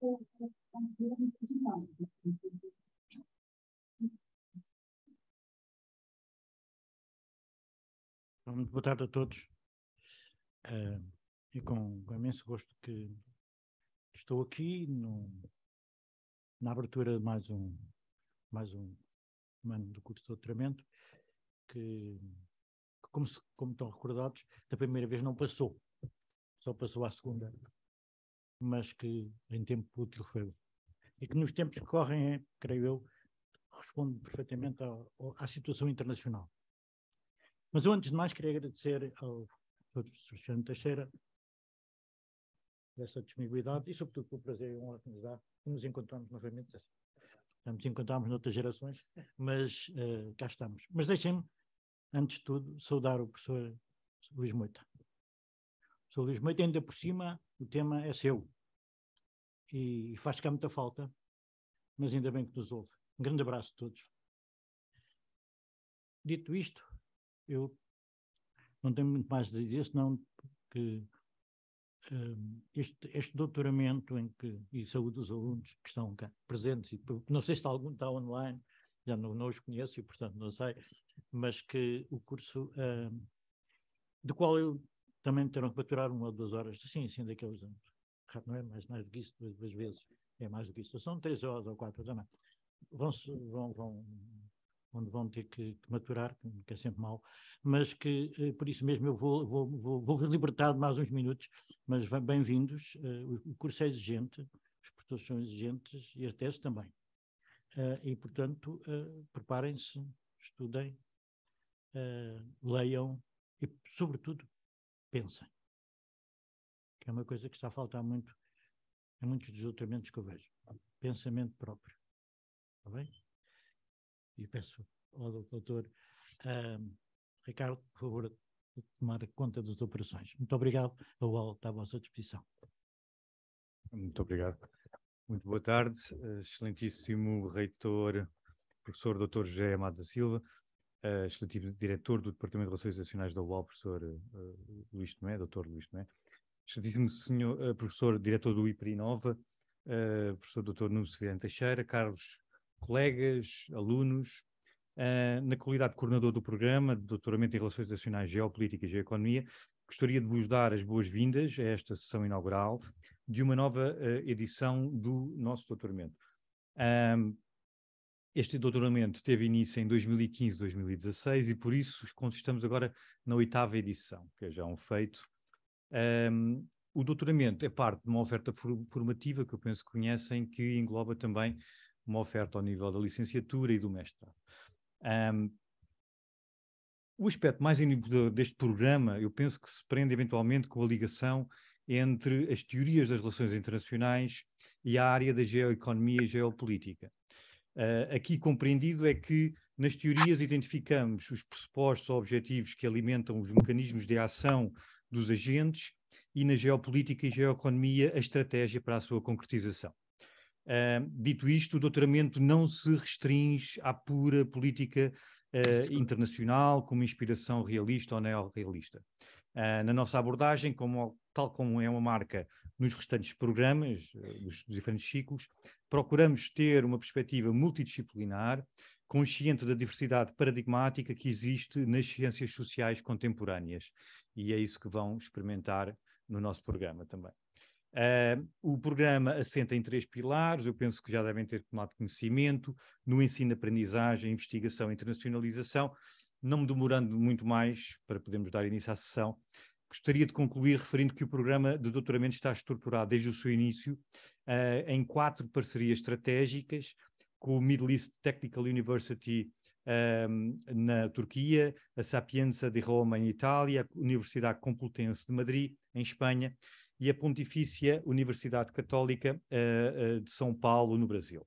Muito boa tarde a todos. Uh, e com, com, imenso gosto que estou aqui no, na abertura de mais um, mais um ano do curso de doutoramento, que, como, se, como estão recordados, da primeira vez não passou, só passou à segunda mas que em tempo útil foi. E que nos tempos que correm, creio eu, responde perfeitamente à, à situação internacional. Mas eu, antes de mais, queria agradecer ao professor Sebastião Teixeira essa disponibilidade e, sobretudo, pelo prazer e honra que nos dá de nos encontrarmos novamente. Já nos encontramos noutras gerações, mas uh, cá estamos. Mas deixem-me, antes de tudo, saudar o professor Luís Moita. O professor Luís Moita, ainda por cima, o tema é seu e, faz cá muita falta, mas ainda bem que nos ouve. Um grande abraço a todos. Dito isto, eu não tenho muito mais a dizer, senão que ehm, este, este, doutoramento em que, e saúde dos alunos que estão cá presentes, e não sei se algum está online, já não, não os conheço e, portanto, não sei, mas que o curso um, ehm, do qual eu também me terão que baturar uma ou duas horas, assim, assim, daqueles anos. Não é mais, mais do que isso, duas, duas vezes, é mais do que isso. São três horas ou quatro também. Vão, vão, vão, onde vão ter que, que, maturar, que é sempre mau, mas que eh, por isso mesmo eu vou, vou, vou, vou libertado mais uns minutos, mas bem-vindos. Eh, o curso é exigente, os professores são exigentes e a tese também. Eh, e, portanto, preparem-se, estudem, leiam e, sobretudo, pensem. Que é uma coisa que está a faltar muito em muitos dos doutoramentos que eu vejo. Pensamento próprio. Está bem? E peço ao doutor um, Ricardo, por favor, tomar conta das operações. Muito obrigado. A UOL está à vossa disposição. Muito obrigado. Muito boa tarde, excelentíssimo reitor, professor doutor José Amado da Silva uh, executivo diretor do Departamento de Relações Nacionais da UAL, professor uh, Luís Tomé, doutor Luís Tomé, excelentíssimo senhor, uh, professor diretor do IPRI Nova, uh, professor doutor Nuno Severiano Teixeira, caros colegas, alunos, na qualidade de coordenador do programa de doutoramento em Relações Nacionais, Geopolítica e Geoeconomia, gostaria de vos dar as boas-vindas a esta sessão inaugural de uma nova edição do nosso doutoramento este doutoramento teve início em 2015, 2016 e por isso estamos agora na oitava edição, que é já um feito. Um, o doutoramento é parte de uma oferta formativa que eu penso que conhecem, que engloba também uma oferta ao nível da licenciatura e do mestrado. Um, o aspecto mais inovador deste programa, eu penso que se prende eventualmente com a ligação entre as teorias das relações internacionais e a área da geoeconomia e geopolítica uh, aqui compreendido é que nas teorias identificamos os pressupostos ou objetivos que alimentam os mecanismos de ação dos agentes e na geopolítica e geoeconomia a estratégia para a sua concretização. Uh, dito isto, o doutoramento não se restringe à pura política uh, internacional como inspiração realista ou neorrealista. Uh, na nossa abordagem, como tal como é uma marca nos restantes programas, dos eh, diferentes ciclos, procuramos ter uma perspectiva multidisciplinar, consciente da diversidade paradigmática que existe nas ciências sociais contemporâneas. E é isso que vão experimentar no nosso programa também. Uh, o programa assenta em três pilares, eu penso que já devem ter tomado conhecimento, no ensino, aprendizagem, investigação e internacionalização, não me demorando muito mais para podermos dar início à sessão, Gostaria de concluir referindo que o programa de doutoramento está estruturado desde o seu início uh, em quatro parcerias estratégicas com o Middle East Technical University ehm, na Turquia, a Sapienza de Roma em Itália, a Universidade Complutense de Madrid em Espanha e a Pontifícia Universidade Católica uh, uh, de São Paulo no Brasil.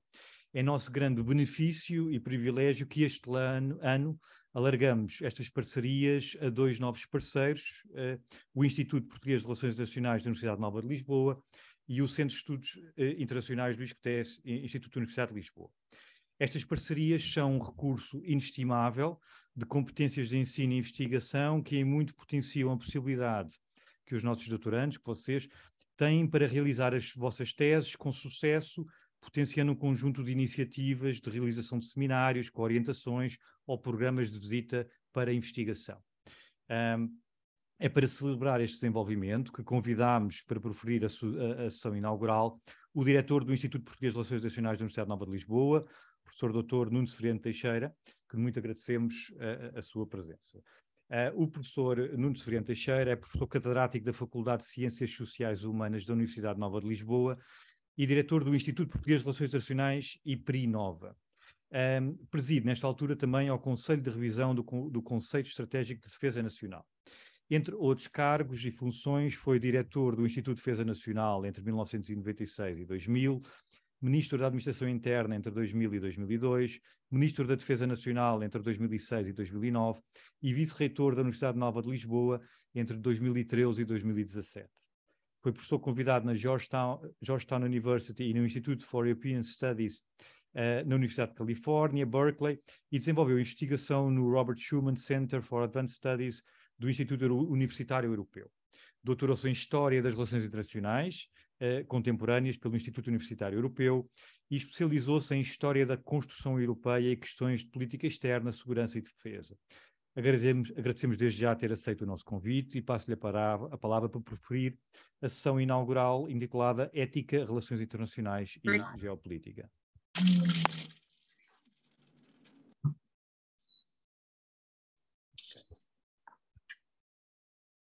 É nosso grande benefício e privilégio que este ano, ano alargamos estas parcerias a dois novos parceiros, uh, o Instituto Português de Relações Internacionais da Universidade Nova de Lisboa e o Centro de Estudos uh, Internacionais do Cotés, Instituto Universidade de Lisboa. Estas parcerias são um recurso inestimável de competências de ensino e investigação que em muito potenciam a possibilidade que os nossos doutorandos, que vocês, têm para realizar as vossas teses com sucesso potenciando um conjunto de iniciativas de realização de seminários, com orientações ou programas de visita para investigação. Um, é para celebrar este desenvolvimento que convidámos para proferir a, a, a, sessão inaugural o diretor do Instituto Português de Relações Nacionais da Universidade Nova de Lisboa, professor Dr. Nuno Severino Teixeira, que muito agradecemos a, a sua presença. Uh, o professor Nuno Severino Teixeira é professor catedrático da Faculdade de Ciências Sociais e Humanas da Universidade Nova de Lisboa e diretor do Instituto Português de Relações Internacionais e PRINOVA. Um, preside, nesta altura, também ao Conselho de Revisão do, do Conceito Estratégico de Defesa Nacional. Entre outros cargos e funções, foi diretor do Instituto de Defesa Nacional entre 1996 e 2000, Ministro da Administração Interna entre 2000 e 2002, Ministro da Defesa Nacional entre 2006 e 2009 e Vice-Reitor da Universidade Nova de Lisboa entre 2013 e 2017 foi professor convidado na Georgetown, Georgetown University e no Institute for European Studies Uh, na Universidade de Califórnia, Berkeley, e desenvolveu investigação no Robert Schuman Center for Advanced Studies do Instituto Universitário Europeu. Doutorou-se em História das Relações Internacionais uh, Contemporâneas pelo Instituto Universitário Europeu e especializou-se em História da Construção Europeia e questões de política externa, segurança e defesa. Agradecemos, agradecemos desde já ter aceito o nosso convite e passo-lhe a, palavra, a palavra para preferir a sessão inaugural intitulada Ética, Relações Internacionais e Obrigado. Geopolítica.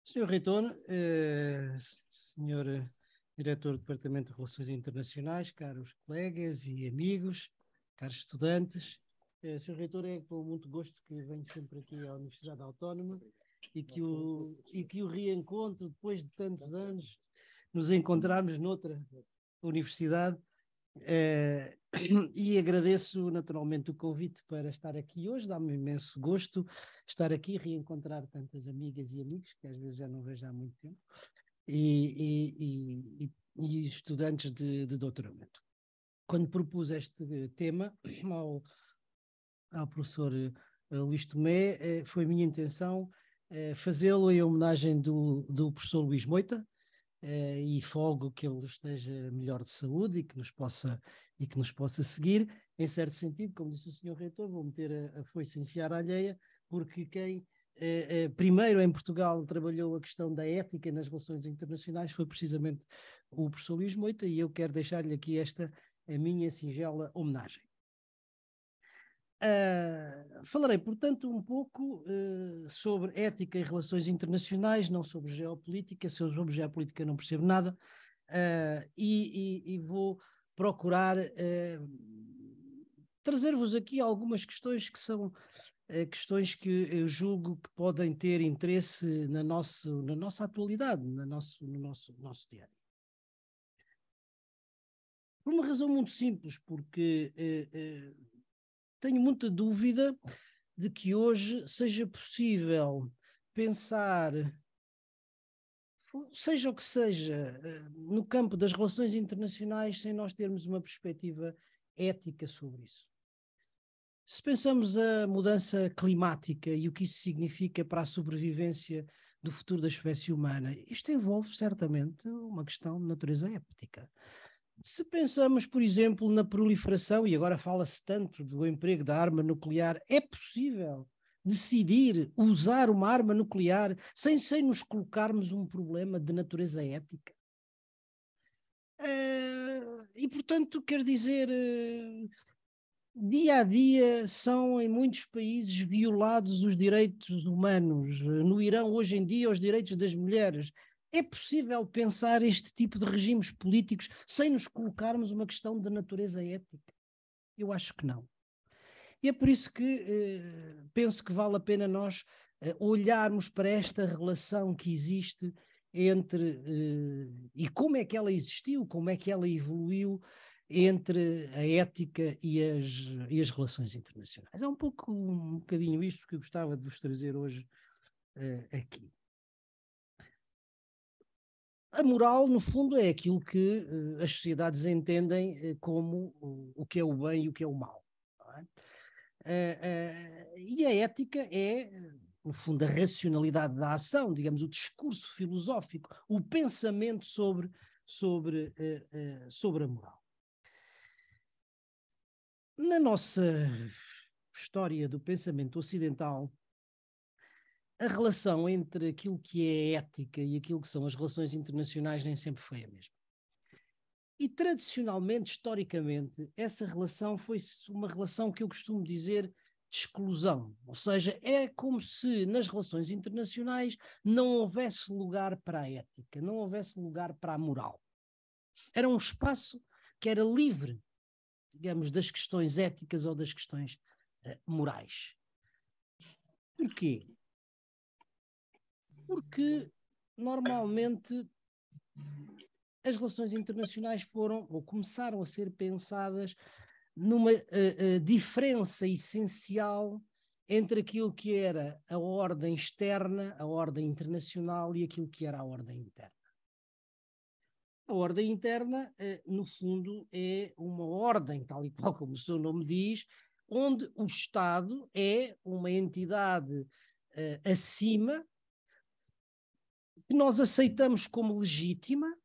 Senhor Reitor, eh, senhor eh, Diretor do Departamento de Relações Internacionais, caros colegas e amigos, caros estudantes, eh, Sr. Reitor, é com muito gosto que venho sempre aqui à Universidade Autónoma e que o, e que o reencontro depois de tantos anos, nos encontrarmos noutra universidade. Eh, e agradeço naturalmente o convite para estar aqui hoje, dá-me imenso gosto estar aqui e reencontrar tantas amigas e amigos que às vezes já não vejo há muito tempo e, e, e estudantes de, de doutoramento. Quando propus este tema ao, ao ah, professor eh, Luís Tomé, eh, foi minha intenção eh, fazê-lo em homenagem do, do professor Luís Moita, e folgo que ele esteja melhor de saúde e que nos possa e que nos possa seguir. Em certo sentido, como disse o senhor reitor, vou meter a, a foice em seara alheia, porque quem primeiro em Portugal trabalhou a questão da ética nas relações internacionais foi precisamente o professor Luís Moita e eu quero deixar-lhe aqui esta a minha singela homenagem. Uh, falarei, portanto, um pouco uh, sobre ética e relações internacionais, não sobre geopolítica, se eu sobre geopolítica não percebo nada, uh, e, e, e, vou procurar trazer-vos aqui algumas questões que são questões que eu julgo que podem ter interesse na, nosso, na nossa atualidade, na nosso, no nosso, nosso diário. Por uma razão muito simples, porque tenho muita dúvida de que hoje seja possível pensar, seja o que seja, eh, no campo das relações internacionais sem nós termos uma perspectiva ética sobre isso. Se pensamos a mudança climática e o que isso significa para a sobrevivência do futuro da espécie humana, isto envolve certamente uma questão de natureza ética. Se pensamos, por exemplo, na proliferação, e agora fala-se tanto do emprego da arma nuclear, é possível decidir usar uma arma nuclear sem, sem nos colocarmos um problema de natureza ética? Uh, e, portanto, quer dizer, uh, dia a dia são em muitos países violados os direitos humanos. Ah, no Irão, hoje em dia, os direitos das mulheres. É possível pensar este tipo de regimes políticos sem nos colocarmos uma questão de natureza ética? Eu acho que não. E é por isso que eh, penso que vale a pena nós eh, olharmos para esta relação que existe entre eh, e como é que ela existiu, como é que ela evoluiu entre a ética e as, e as relações internacionais. É um pouco um bocadinho isto que eu gostava de vos trazer hoje eh, aqui. A moral, no fundo, é aquilo que uh, as sociedades entendem uh, como o, o que é o bem e o que é o mal. É? Uh, e a ética é, no fundo, a racionalidade da ação, digamos, o discurso filosófico, o pensamento sobre, sobre, sobre a moral. Na nossa história do pensamento ocidental, a relação entre aquilo que é ética e aquilo que são as relações internacionais nem sempre foi a mesma. E tradicionalmente, historicamente, essa relação foi uma relação que eu costumo dizer de exclusão, ou seja, é como se nas relações internacionais não houvesse lugar para a ética, não houvesse lugar para a moral. Era um espaço que era livre, digamos, das questões éticas ou das questões uh, morais. Porquê? Porque normalmente as relações internacionais foram ou começaram a ser pensadas numa uh, uh, diferença essencial entre aquilo que era a ordem externa, a ordem internacional e aquilo que era a ordem interna. A ordem interna, uh, no fundo, é uma ordem, tal e qual como o seu nome diz, onde o Estado é uma entidade acima que nós aceitamos como legítima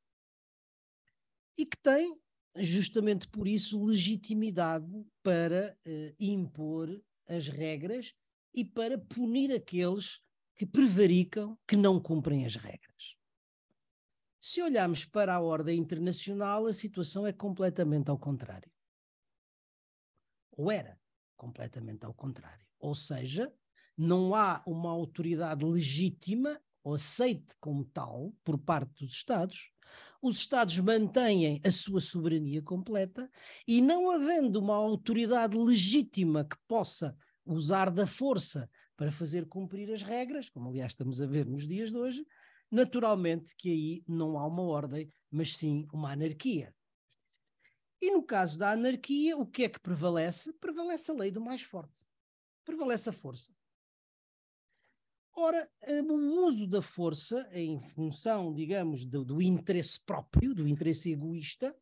e que tem, justamente por isso, legitimidade para eh, impor as regras e para punir aqueles que prevaricam, que não cumprem as regras. Se olharmos para a ordem internacional, a situação é completamente ao contrário. Ou era completamente ao contrário. Ou seja, não há uma autoridade legítima ou aceite como tal por parte dos Estados, os Estados mantêm a sua soberania completa e, não havendo uma autoridade legítima que possa usar da força para fazer cumprir as regras, como aliás estamos a ver nos dias de hoje, naturalmente que aí não há uma ordem, mas sim uma anarquia. E no caso da anarquia, o que é que prevalece? Prevalece a lei do mais forte, prevalece a força. Ora, eh, o uso da força em função, digamos, do, do, interesse próprio, do interesse egoísta,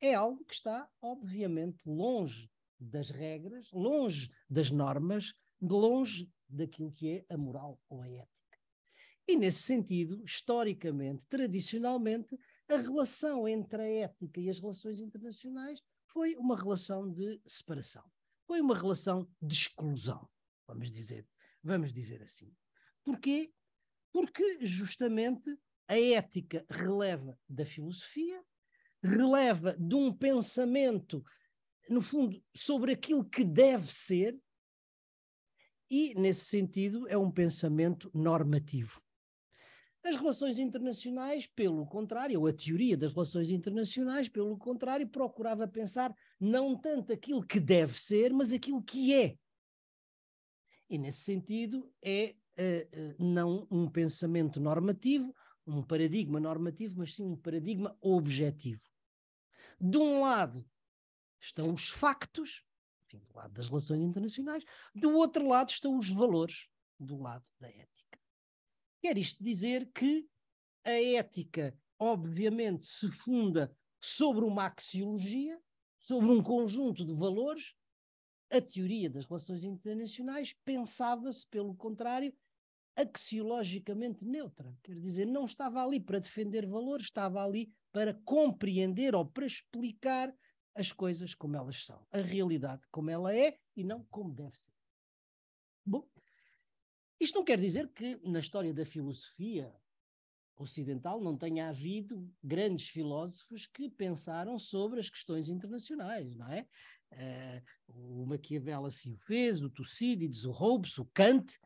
é algo que está, obviamente, longe das regras, longe das normas, longe daquilo que é a moral ou a ética. E, nesse sentido, historicamente, tradicionalmente, a relação entre a ética e as relações internacionais foi uma relação de separação, foi uma relação de exclusão, vamos dizer, vamos dizer assim. Porquê? Porque justamente a ética releva da filosofia, releva de um pensamento, no fundo, sobre aquilo que deve ser, e, nesse sentido, é um pensamento normativo. As relações internacionais, pelo contrário, ou a teoria das relações internacionais, pelo contrário, procurava pensar não tanto aquilo que deve ser, mas aquilo que é. E, nesse sentido, é não um pensamento normativo, um paradigma normativo, mas sim um paradigma objetivo. De um lado estão os factos, enfim, do lado das relações internacionais, do outro lado estão os valores, do lado da ética. Quer isto dizer que a ética, obviamente, se funda sobre uma axiologia, sobre um conjunto de valores. A teoria das relações internacionais pensava-se, pelo contrário, axiologicamente neutra. Quer dizer, não estava ali para defender valores, estava ali para compreender ou para explicar as coisas como elas são, a realidade como ela é e não como deve ser. Bom, isto não quer dizer que na história da filosofia ocidental não tenha havido grandes filósofos que pensaram sobre as questões internacionais, não é? Uh, o Maquiavel assim o fez, o Tucídides, o Hobbes, o Kant,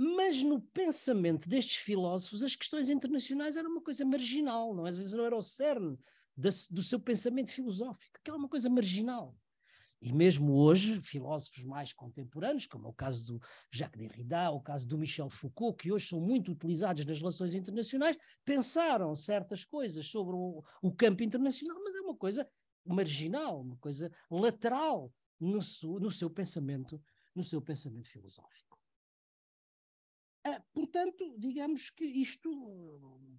mas no pensamento destes filósofos, as questões internacionais eram uma coisa marginal, não? É? às vezes não era o cerne do seu pensamento filosófico, que era uma coisa marginal. E mesmo hoje, filósofos mais contemporâneos, como é o caso do Jacques Derrida, o caso do Michel Foucault, que hoje são muito utilizados nas relações internacionais, pensaram certas coisas sobre o, o campo internacional, mas é uma coisa marginal, uma coisa lateral no, su, no seu pensamento, no seu pensamento filosófico. Ah, portanto, digamos que isto hum,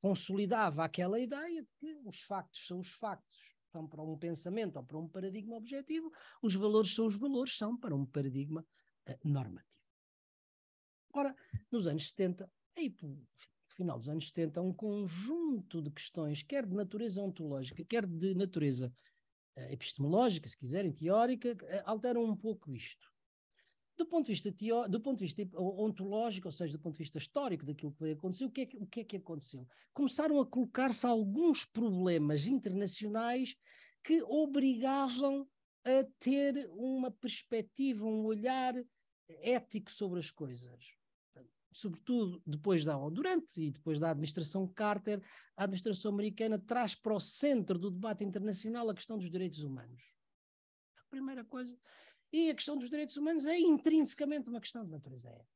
consolidava aquela ideia de que os factos são os factos, são para um pensamento ou para um paradigma objetivo, os valores são os valores, são para um paradigma uh, normativo. Ora, nos anos 70, aí por final dos anos 70, um conjunto de questões, quer de natureza ontológica, quer de natureza uh, epistemológica, se quiserem, teórica, uh, alteram um pouco isto. Do ponto de vista, teó do ponto de vista ontológico, ou seja, do ponto de vista histórico daquilo que aconteceu, o que é que, o que, é que aconteceu? Começaram a colocar-se alguns problemas internacionais que obrigavam a ter uma perspectiva, um olhar ético sobre as coisas. Sobretudo depois da durante e depois da administração Carter, a administração americana traz para o centro do debate internacional a questão dos direitos humanos. A primeira coisa e a questão dos direitos humanos é intrinsecamente uma questão de natureza ética.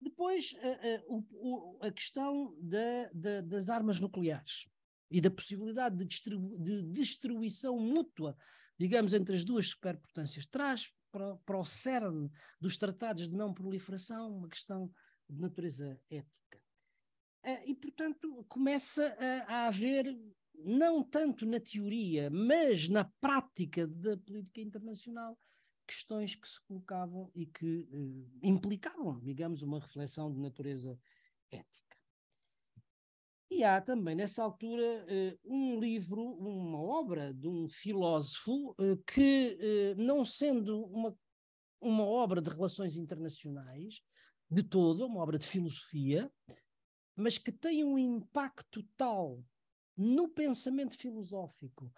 Depois, a, a, a questão da, da, das armas nucleares e da possibilidade de, distribu- de, destruição mútua, digamos, entre as duas superpotências, traz para, para o cerne dos tratados de não proliferação uma questão de natureza ética. Eh, e, portanto, começa a, a haver não tanto na teoria, mas na prática da política internacional, questões que se colocavam e que eh, implicavam, digamos, uma reflexão de natureza ética. E há também, nessa altura, eh, um livro, uma obra de um filósofo eh, que, não sendo uma, uma obra de relações internacionais de todo, é uma obra de filosofia, mas que tem um impacto tal no pensamento filosófico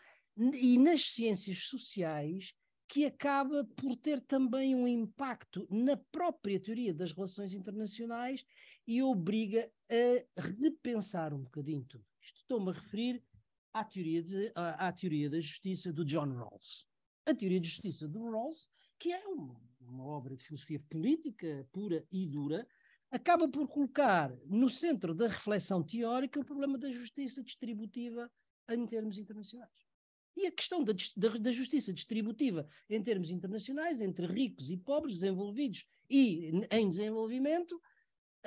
e nas ciências sociais que acaba por ter também um impacto na própria teoria das relações internacionais e obriga a repensar um bocadinho tudo isto. Estou-me a referir à teoria, de, à, à, teoria da justiça do John Rawls. A teoria de justiça do Rawls, que é uma obra de filosofia política pura e dura, acaba por colocar no centro da reflexão teórica o problema da justiça distributiva em termos internacionais. E a questão da, da, da justiça distributiva em termos internacionais, entre ricos e pobres, desenvolvidos e em desenvolvimento, uh,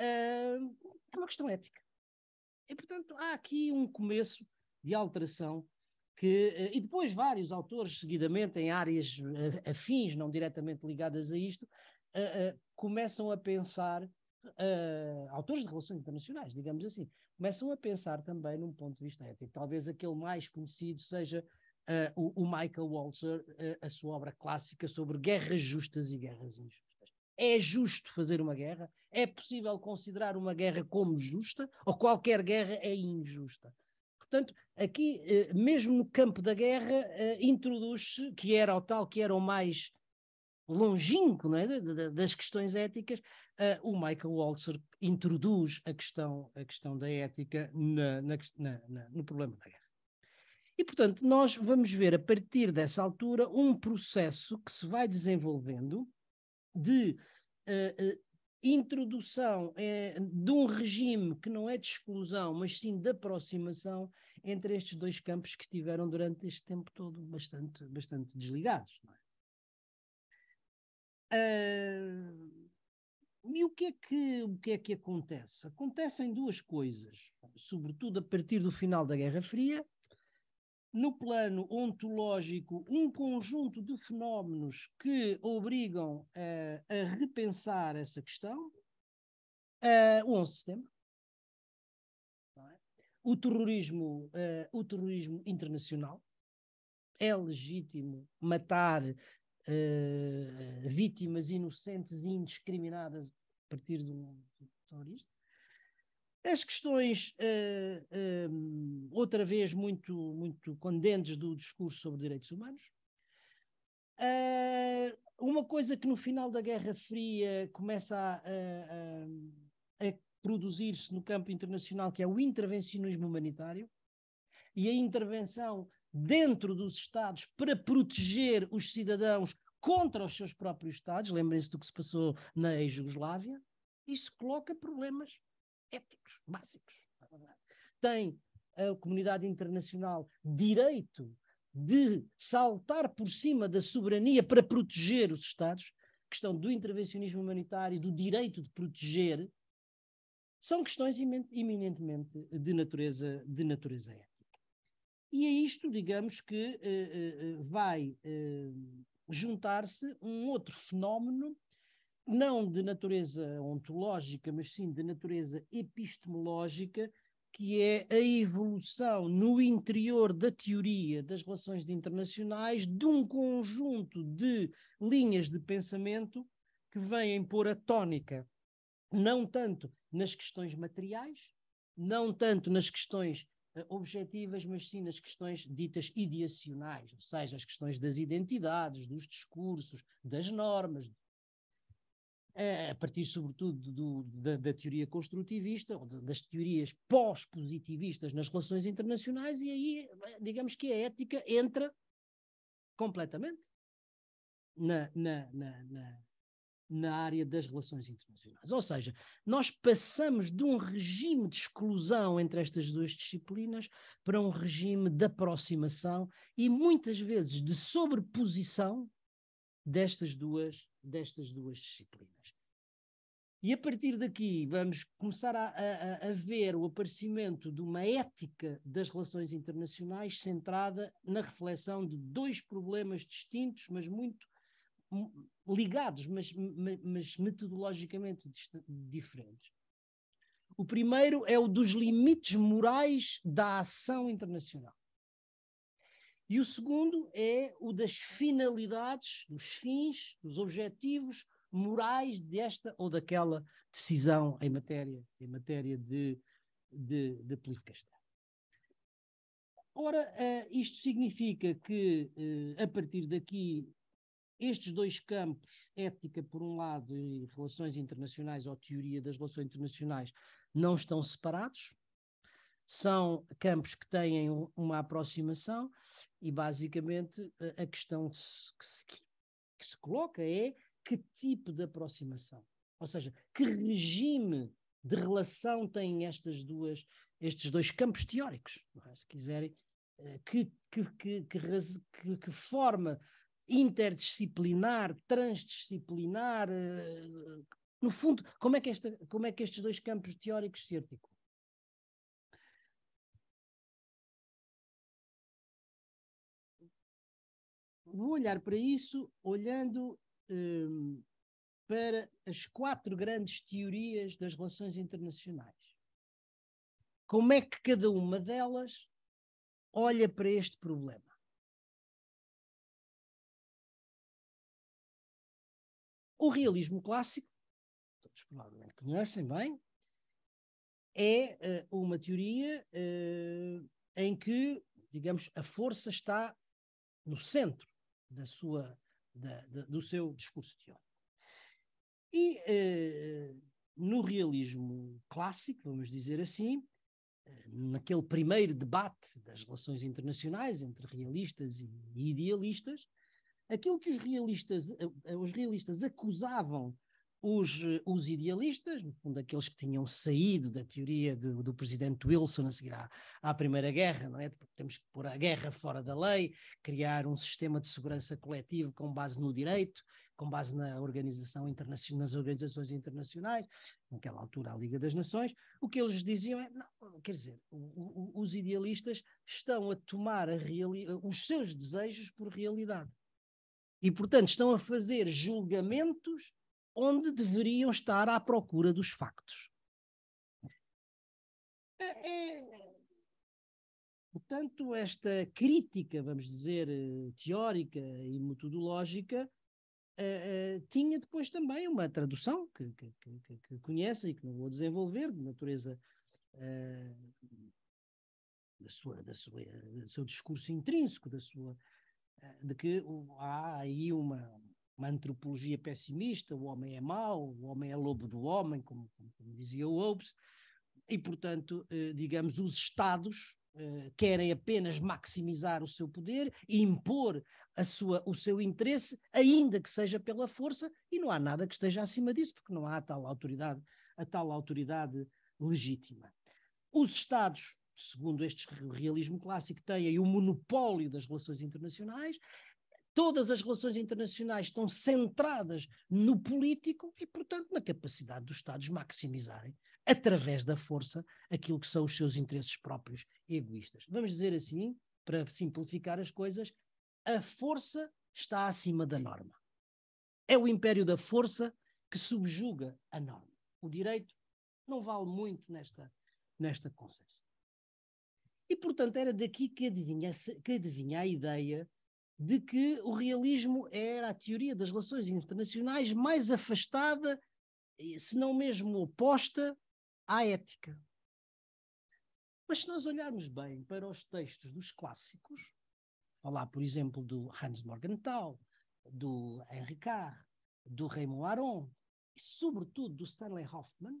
é uma questão ética. E, portanto, há aqui um começo de alteração que, ah, e depois vários autores seguidamente em áreas ah, afins, não diretamente ligadas a isto, uh, uh, começam a pensar uh, autores de relações internacionais, digamos assim, começam a pensar também num ponto de vista ético. Talvez aquele mais conhecido seja uh, o, o, Michael Walzer, uh, a sua obra clássica sobre guerras justas e guerras injustas. É justo fazer uma guerra? É possível considerar uma guerra como justa? Ou qualquer guerra é injusta? Portanto, aqui, mesmo no campo da guerra, introduz-se, que era o tal, que era o mais longínquo não é? das questões éticas, uh, o Michael Walzer introduz a questão, a questão da ética na, na, na, no problema da guerra. E, portanto, nós vamos ver a partir dessa altura um processo que se vai desenvolvendo de uh, uh, introdução de um regime que não é de exclusão, mas sim de aproximação entre estes dois campos que estiveram durante este tempo todo bastante, bastante desligados. É? Uh, e o que, é que, o que é que acontece? Acontecem duas coisas, sobretudo a partir do final da Guerra Fria. No plano ontológico, um conjunto de fenómenos que obrigam uh, a repensar essa questão. Uh, o 11 de setembro, é? o, terrorismo, uh, o terrorismo internacional. É legítimo matar uh, vítimas inocentes e indiscriminadas a partir de um terrorista. As questões, uh, eh, um, eh, outra vez, muito, muito condentes do discurso sobre direitos humanos. Uh, uma coisa que no final da Guerra Fria começa a, a, a, a produzir-se no campo internacional, que é o intervencionismo humanitário, e a intervenção dentro dos Estados para proteger os cidadãos contra os seus próprios Estados. Lembrem-se do que se passou na ex-Jugoslávia. Isso coloca problemas éticos, básicos. Tem a comunidade internacional direito de saltar por cima da soberania para proteger os Estados, questão do intervencionismo humanitário, do direito de proteger, são questões eminentemente de natureza, de natureza ética. E a é isto, digamos que eh, eh, eh, vai eh, juntar-se um outro fenómeno, não de natureza ontológica, mas sim de natureza epistemológica, que é a evolução no interior da teoria das relações internacionais de um conjunto de linhas de pensamento que vêm pôr a tónica, não tanto nas questões materiais, não tanto nas questões eh, objetivas, mas sim nas questões ditas ideacionais, ou seja, as questões das identidades, dos discursos, das normas, eh, a partir sobretudo do, da, da, teoria construtivista, ou das teorias pós-positivistas nas relações internacionais, e aí, eh, digamos que a ética entra completamente na, na, na, na área das relações internacionais. Ou seja, nós passamos de um regime de exclusão entre estas duas disciplinas para um regime de aproximação e muitas vezes de sobreposição destas duas, destas duas disciplinas. E a partir daqui vamos começar a, a, a, ver o aparecimento de uma ética das relações internacionais centrada na reflexão de dois problemas distintos, mas muito ligados, mas, mas metodologicamente diferentes. O primeiro é o dos limites morais da ação internacional. E o segundo é o das finalidades, dos fins, dos objetivos morais desta ou daquela decisão em matéria, em matéria de, de, de política externa. Ora, eh, isto significa que, eh, a partir daqui, estes dois campos, ética por um lado e relações internacionais ou teoria das relações internacionais, não estão separados, são campos que têm uma aproximação e basicamente a questão que se, que se coloca é que tipo de aproximação, ou seja, que regime de relação têm estas duas, estes dois campos teóricos, é? se quiserem, eh, que, que, que, que, forma interdisciplinar, transdisciplinar. Eh, no fundo, como é que, esta, como é que estes dois campos teóricos se articulam? Vou olhar para isso olhando um, eh, para as quatro grandes teorias das relações internacionais. Como é que cada uma delas olha para este problema? O realismo clássico, todos provavelmente conhecem bem, é uh, uma teoria uh, em que, digamos, a força está no centro da sua, da, da, do seu discurso teórico. E uh, no realismo clássico, vamos dizer assim, naquele primeiro debate das relações internacionais entre realistas e idealistas, Aquilo que os realistas, eh, eh, os realistas acusavam os, eh, os idealistas, no fundo, aqueles que tinham saído da teoria do, do presidente Wilson a seguir à, à, Primeira Guerra, não é? Tipo, temos que pôr a guerra fora da lei, criar um sistema de segurança coletivo com base no direito, com base na organização internacional, nas organizações internacionais, naquela altura a Liga das Nações. O que eles diziam é: não, quer dizer, o, o, os idealistas estão a tomar a os seus desejos por realidade. E, portanto, estão a fazer julgamentos onde deveriam estar à procura dos factos. É, é Portanto, esta crítica, vamos dizer, eh, teórica e metodológica, eh, eh, tinha depois também uma tradução que, que, que, que conhece e que não vou desenvolver, de natureza da sua, da sua, do seu discurso intrínseco, da sua, de que há aí uma, uma antropologia pessimista, o homem é mau, o homem é lobo do homem, como, como, como dizia Hobbes, e, portanto, eh, digamos, os Estados eh, querem apenas maximizar o seu poder e impor a sua, o seu interesse, ainda que seja pela força, e não há nada que esteja acima disso, porque não há a tal autoridade, a tal autoridade legítima. Os Estados segundo este realismo clássico, tem aí o monopólio das relações internacionais, todas as relações internacionais estão centradas no político e, portanto, na capacidade dos Estados maximizarem, através da força, aquilo que são os seus interesses próprios egoístas. Vamos dizer assim, para simplificar as coisas, a força está acima da norma. É o império da força que subjuga a norma. O direito não vale muito nesta, nesta concepção. E, portanto, era daqui que adivinha, que adivinha a ideia de que o realismo era a teoria das relações internacionais mais afastada, se não mesmo oposta, à ética. Mas se nós olharmos bem para os textos dos clássicos, falar, por exemplo, do Hans Morgenthau, do Henri Carr, do Raymond Aron, e sobretudo do Stanley Hoffman,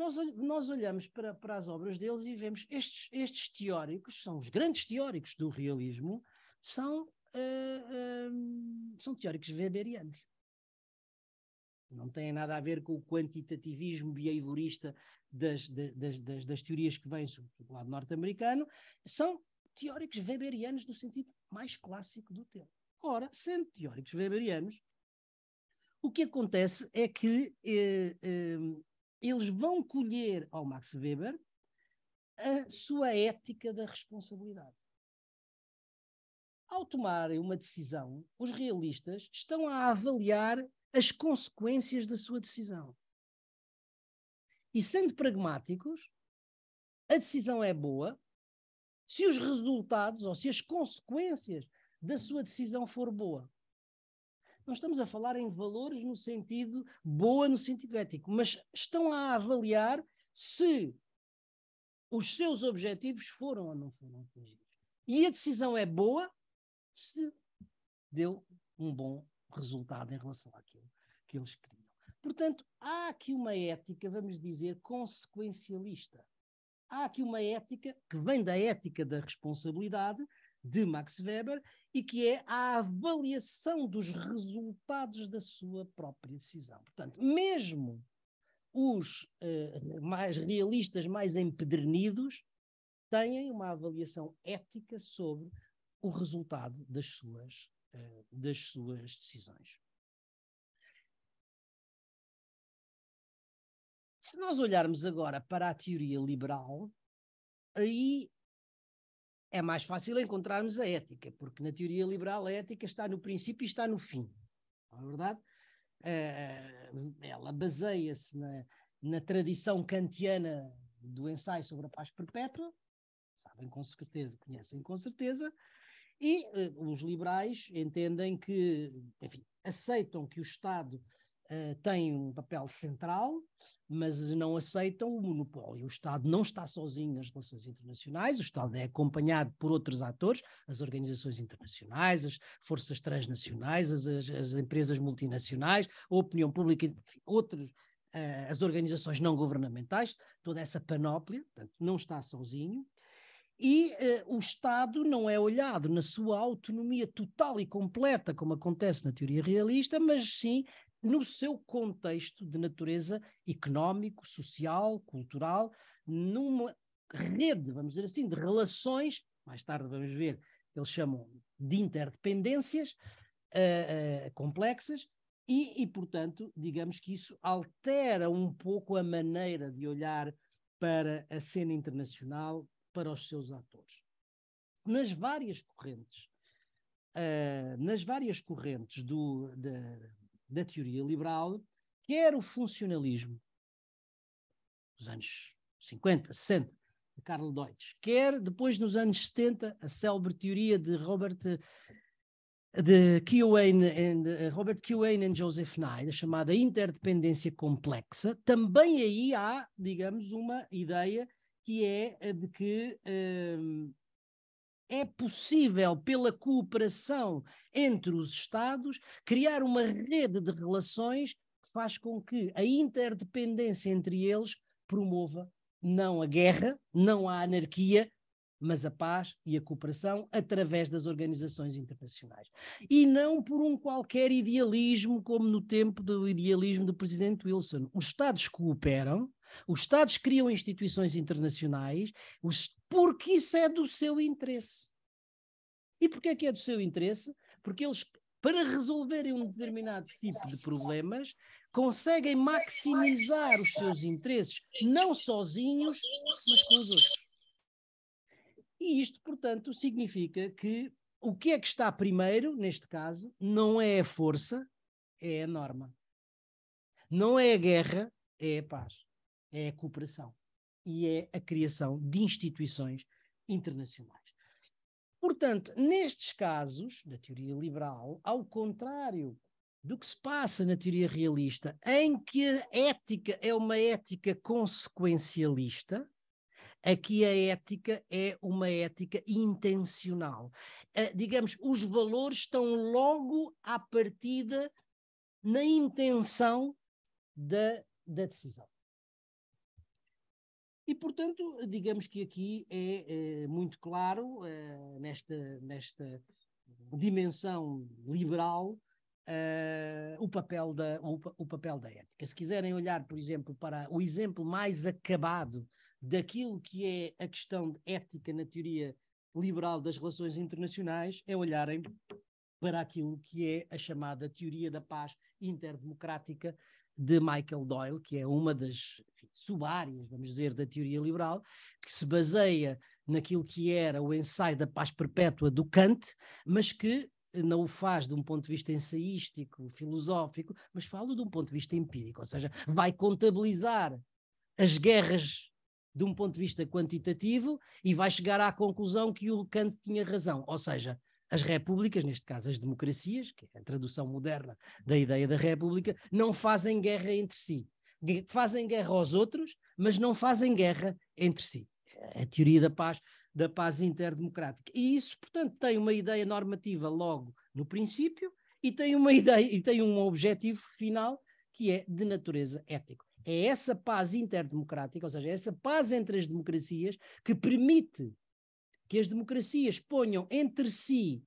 nós, nós olhamos para, para as obras deles e vemos estes, estes teóricos, são os grandes teóricos do realismo, são, uh, uh, são teóricos weberianos. Não tem nada a ver com o quantitativismo behaviorista das, das, das, das teorias que vêm do lado norte-americano. São teóricos weberianos no sentido mais clássico do termo. Ora, sendo teóricos weberianos, o que acontece é que eh, eh, eles vão colher ao Max Weber a sua ética da responsabilidade. Ao tomarem uma decisão, os realistas estão a avaliar as consequências da sua decisão. E sendo pragmáticos, a decisão é boa se os resultados ou se as consequências da sua decisão for boa. Nós estamos a falar em valores no sentido boa, no sentido ético, mas estão a avaliar se os seus objetivos foram ou não foram atingidos. E a decisão é boa se deu um bom resultado em relação àquilo que eles queriam. Portanto, há aqui uma ética, vamos dizer, consequencialista. Há aqui uma ética que vem da ética da responsabilidade de Max Weber e que é a avaliação dos resultados da sua própria decisão. Portanto, mesmo os uh, mais realistas, mais empedernidos, têm uma avaliação ética sobre o resultado das suas, uh, das suas decisões. Se nós olharmos agora para a teoria liberal, aí é mais fácil encontrarmos a ética, porque na teoria liberal a ética está no princípio e está no fim. Não é verdade? Uh, ela baseia-se na, na, tradição kantiana do ensaio sobre a paz perpétua, sabem com certeza, conhecem com certeza, e uh, os liberais entendem que, enfim, aceitam que o Estado tem eh, têm um papel central, mas não aceitam o monopólio. O Estado não está sozinho nas relações internacionais, o Estado é acompanhado por outros atores, as organizações internacionais, as forças transnacionais, as, as, as empresas multinacionais, a opinião pública, enfim, outros, uh, as organizações não governamentais, toda essa panóplia, portanto, não está sozinho. E uh, o Estado não é olhado na sua autonomia total e completa, como acontece na teoria realista, mas sim no seu contexto de natureza económico, social, cultural, numa rede, vamos dizer assim, de relações, mais tarde vamos ver, eles chamam de interdependências uh, uh, complexas, e, e, portanto, digamos que isso altera um pouco a maneira de olhar para a cena internacional, para os seus atores. Nas várias correntes, uh, nas várias correntes do, de, da teoria liberal, quer o funcionalismo dos anos 50, 60, de Karl Deutsch, quer depois nos anos 70, a célebre teoria de Robert de Keown and, eh, Robert Keown e Joseph Nye, a chamada interdependência complexa, também aí há, digamos, uma ideia que é eh, de que eh, é possível, pela cooperação entre os Estados, criar uma rede de relações que faz com que a interdependência entre eles promova não a guerra, não a anarquia, mas a paz e a cooperação através das organizações internacionais. E não por um qualquer idealismo, como no tempo do idealismo do presidente Wilson. Os Estados cooperam os Estados criam instituições internacionais porque isso é do seu interesse. E porquê é que é do seu interesse? Porque eles, para resolverem um determinado tipo de problemas, conseguem maximizar os seus interesses, não sozinhos, mas com os outros. E isto, portanto, significa que o que é que está primeiro, neste caso, não é a força, é a norma. Não é a guerra, é a paz é a cooperação e é a criação de instituições internacionais. Portanto, nestes casos da teoria liberal, ao contrário do que se passa na teoria realista, em que a ética é uma ética consequencialista, aqui a ética é uma ética intencional. Eh, digamos, os valores estão logo à partida na intenção da, da decisão. E, portanto, digamos que aqui é, é muito claro, é, nesta, nesta dimensão liberal, é, o, papel da, o, o, papel da ética. Se quiserem olhar, por exemplo, para o exemplo mais acabado daquilo que é a questão de ética na teoria liberal das relações internacionais, é olharem para aquilo que é a chamada teoria da paz interdemocrática, de Michael Doyle, que é uma das subáreas, vamos dizer, da teoria liberal, que se baseia naquilo que era o ensaio da paz perpétua do Kant, mas que não o faz de um ponto de vista ensaístico, filosófico, mas fala de um ponto de vista empírico, ou seja, vai contabilizar as guerras de um ponto de vista quantitativo e vai chegar à conclusão que o Kant tinha razão, ou seja, as repúblicas, neste caso as democracias, que é a tradução moderna da ideia da república, não fazem guerra entre si. Fazem guerra aos outros, mas não fazem guerra entre si. É a teoria da paz, da paz interdemocrática. E isso, portanto, tem uma ideia normativa logo no princípio e tem uma ideia e tem um objetivo final que é de natureza ética. É essa paz interdemocrática, ou seja, é essa paz entre as democracias que permite que as democracias ponham entre si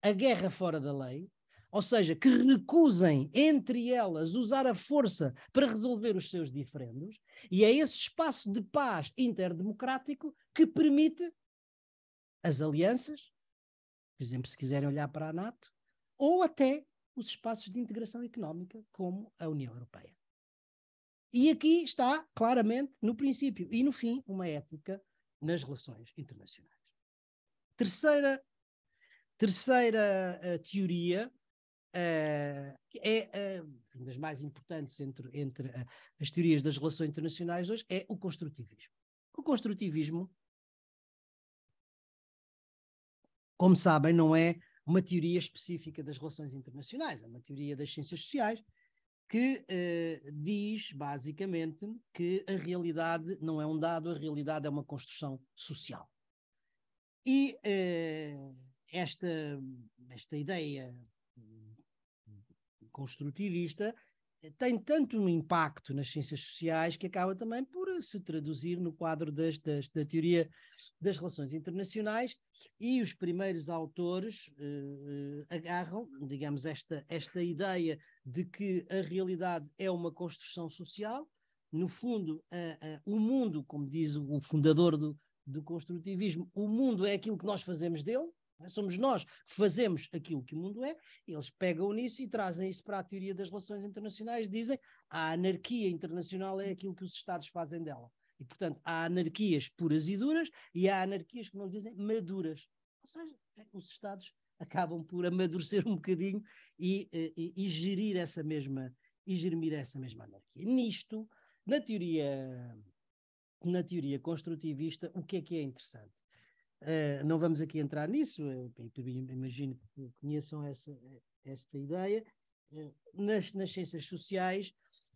a guerra fora da lei, ou seja, que recusem entre elas usar a força para resolver os seus diferendos, e é esse espaço de paz interdemocrático que permite as alianças, por exemplo, se quiserem olhar para a NATO, ou até os espaços de integração económica, como a União Europeia. E aqui está, claramente, no princípio e no fim, uma ética nas relações internacionais. Terceira, terceira uh, teoria uh, é uh, uma das mais importantes entre, entre as teorias das relações internacionais hoje é o construtivismo. O construtivismo, como sabem, não é uma teoria específica das relações internacionais, é uma teoria das ciências sociais que diz, basicamente, que a realidade não é um dado, a realidade é uma construção social. E eh, esta, esta ideia hum, construtivista eh, tem tanto um impacto nas ciências sociais que acaba também por eh, se traduzir no quadro das, das, da teoria das relações internacionais e os primeiros autores agarram, digamos, esta, esta ideia de que a realidade é uma construção social. No fundo, o mundo, como diz o fundador do, do construtivismo. O mundo é aquilo que nós fazemos dele, somos nós que fazemos aquilo que o mundo é, eles pegam nisso e trazem isso para a teoria das relações internacionais, dizem a anarquia internacional é aquilo que os Estados fazem dela. E, portanto, há anarquias puras e duras e há anarquias que não dizem maduras. Ou seja, é os Estados acabam por amadurecer um bocadinho e, eh, e, e gerir essa mesma, e germir essa mesma anarquia. Nisto, na teoria na teoria construtivista, o que é que é interessante. Uh, não vamos aqui entrar nisso, eu, eu imagino que conheçam essa, esta ideia. Nas, nas ciências sociais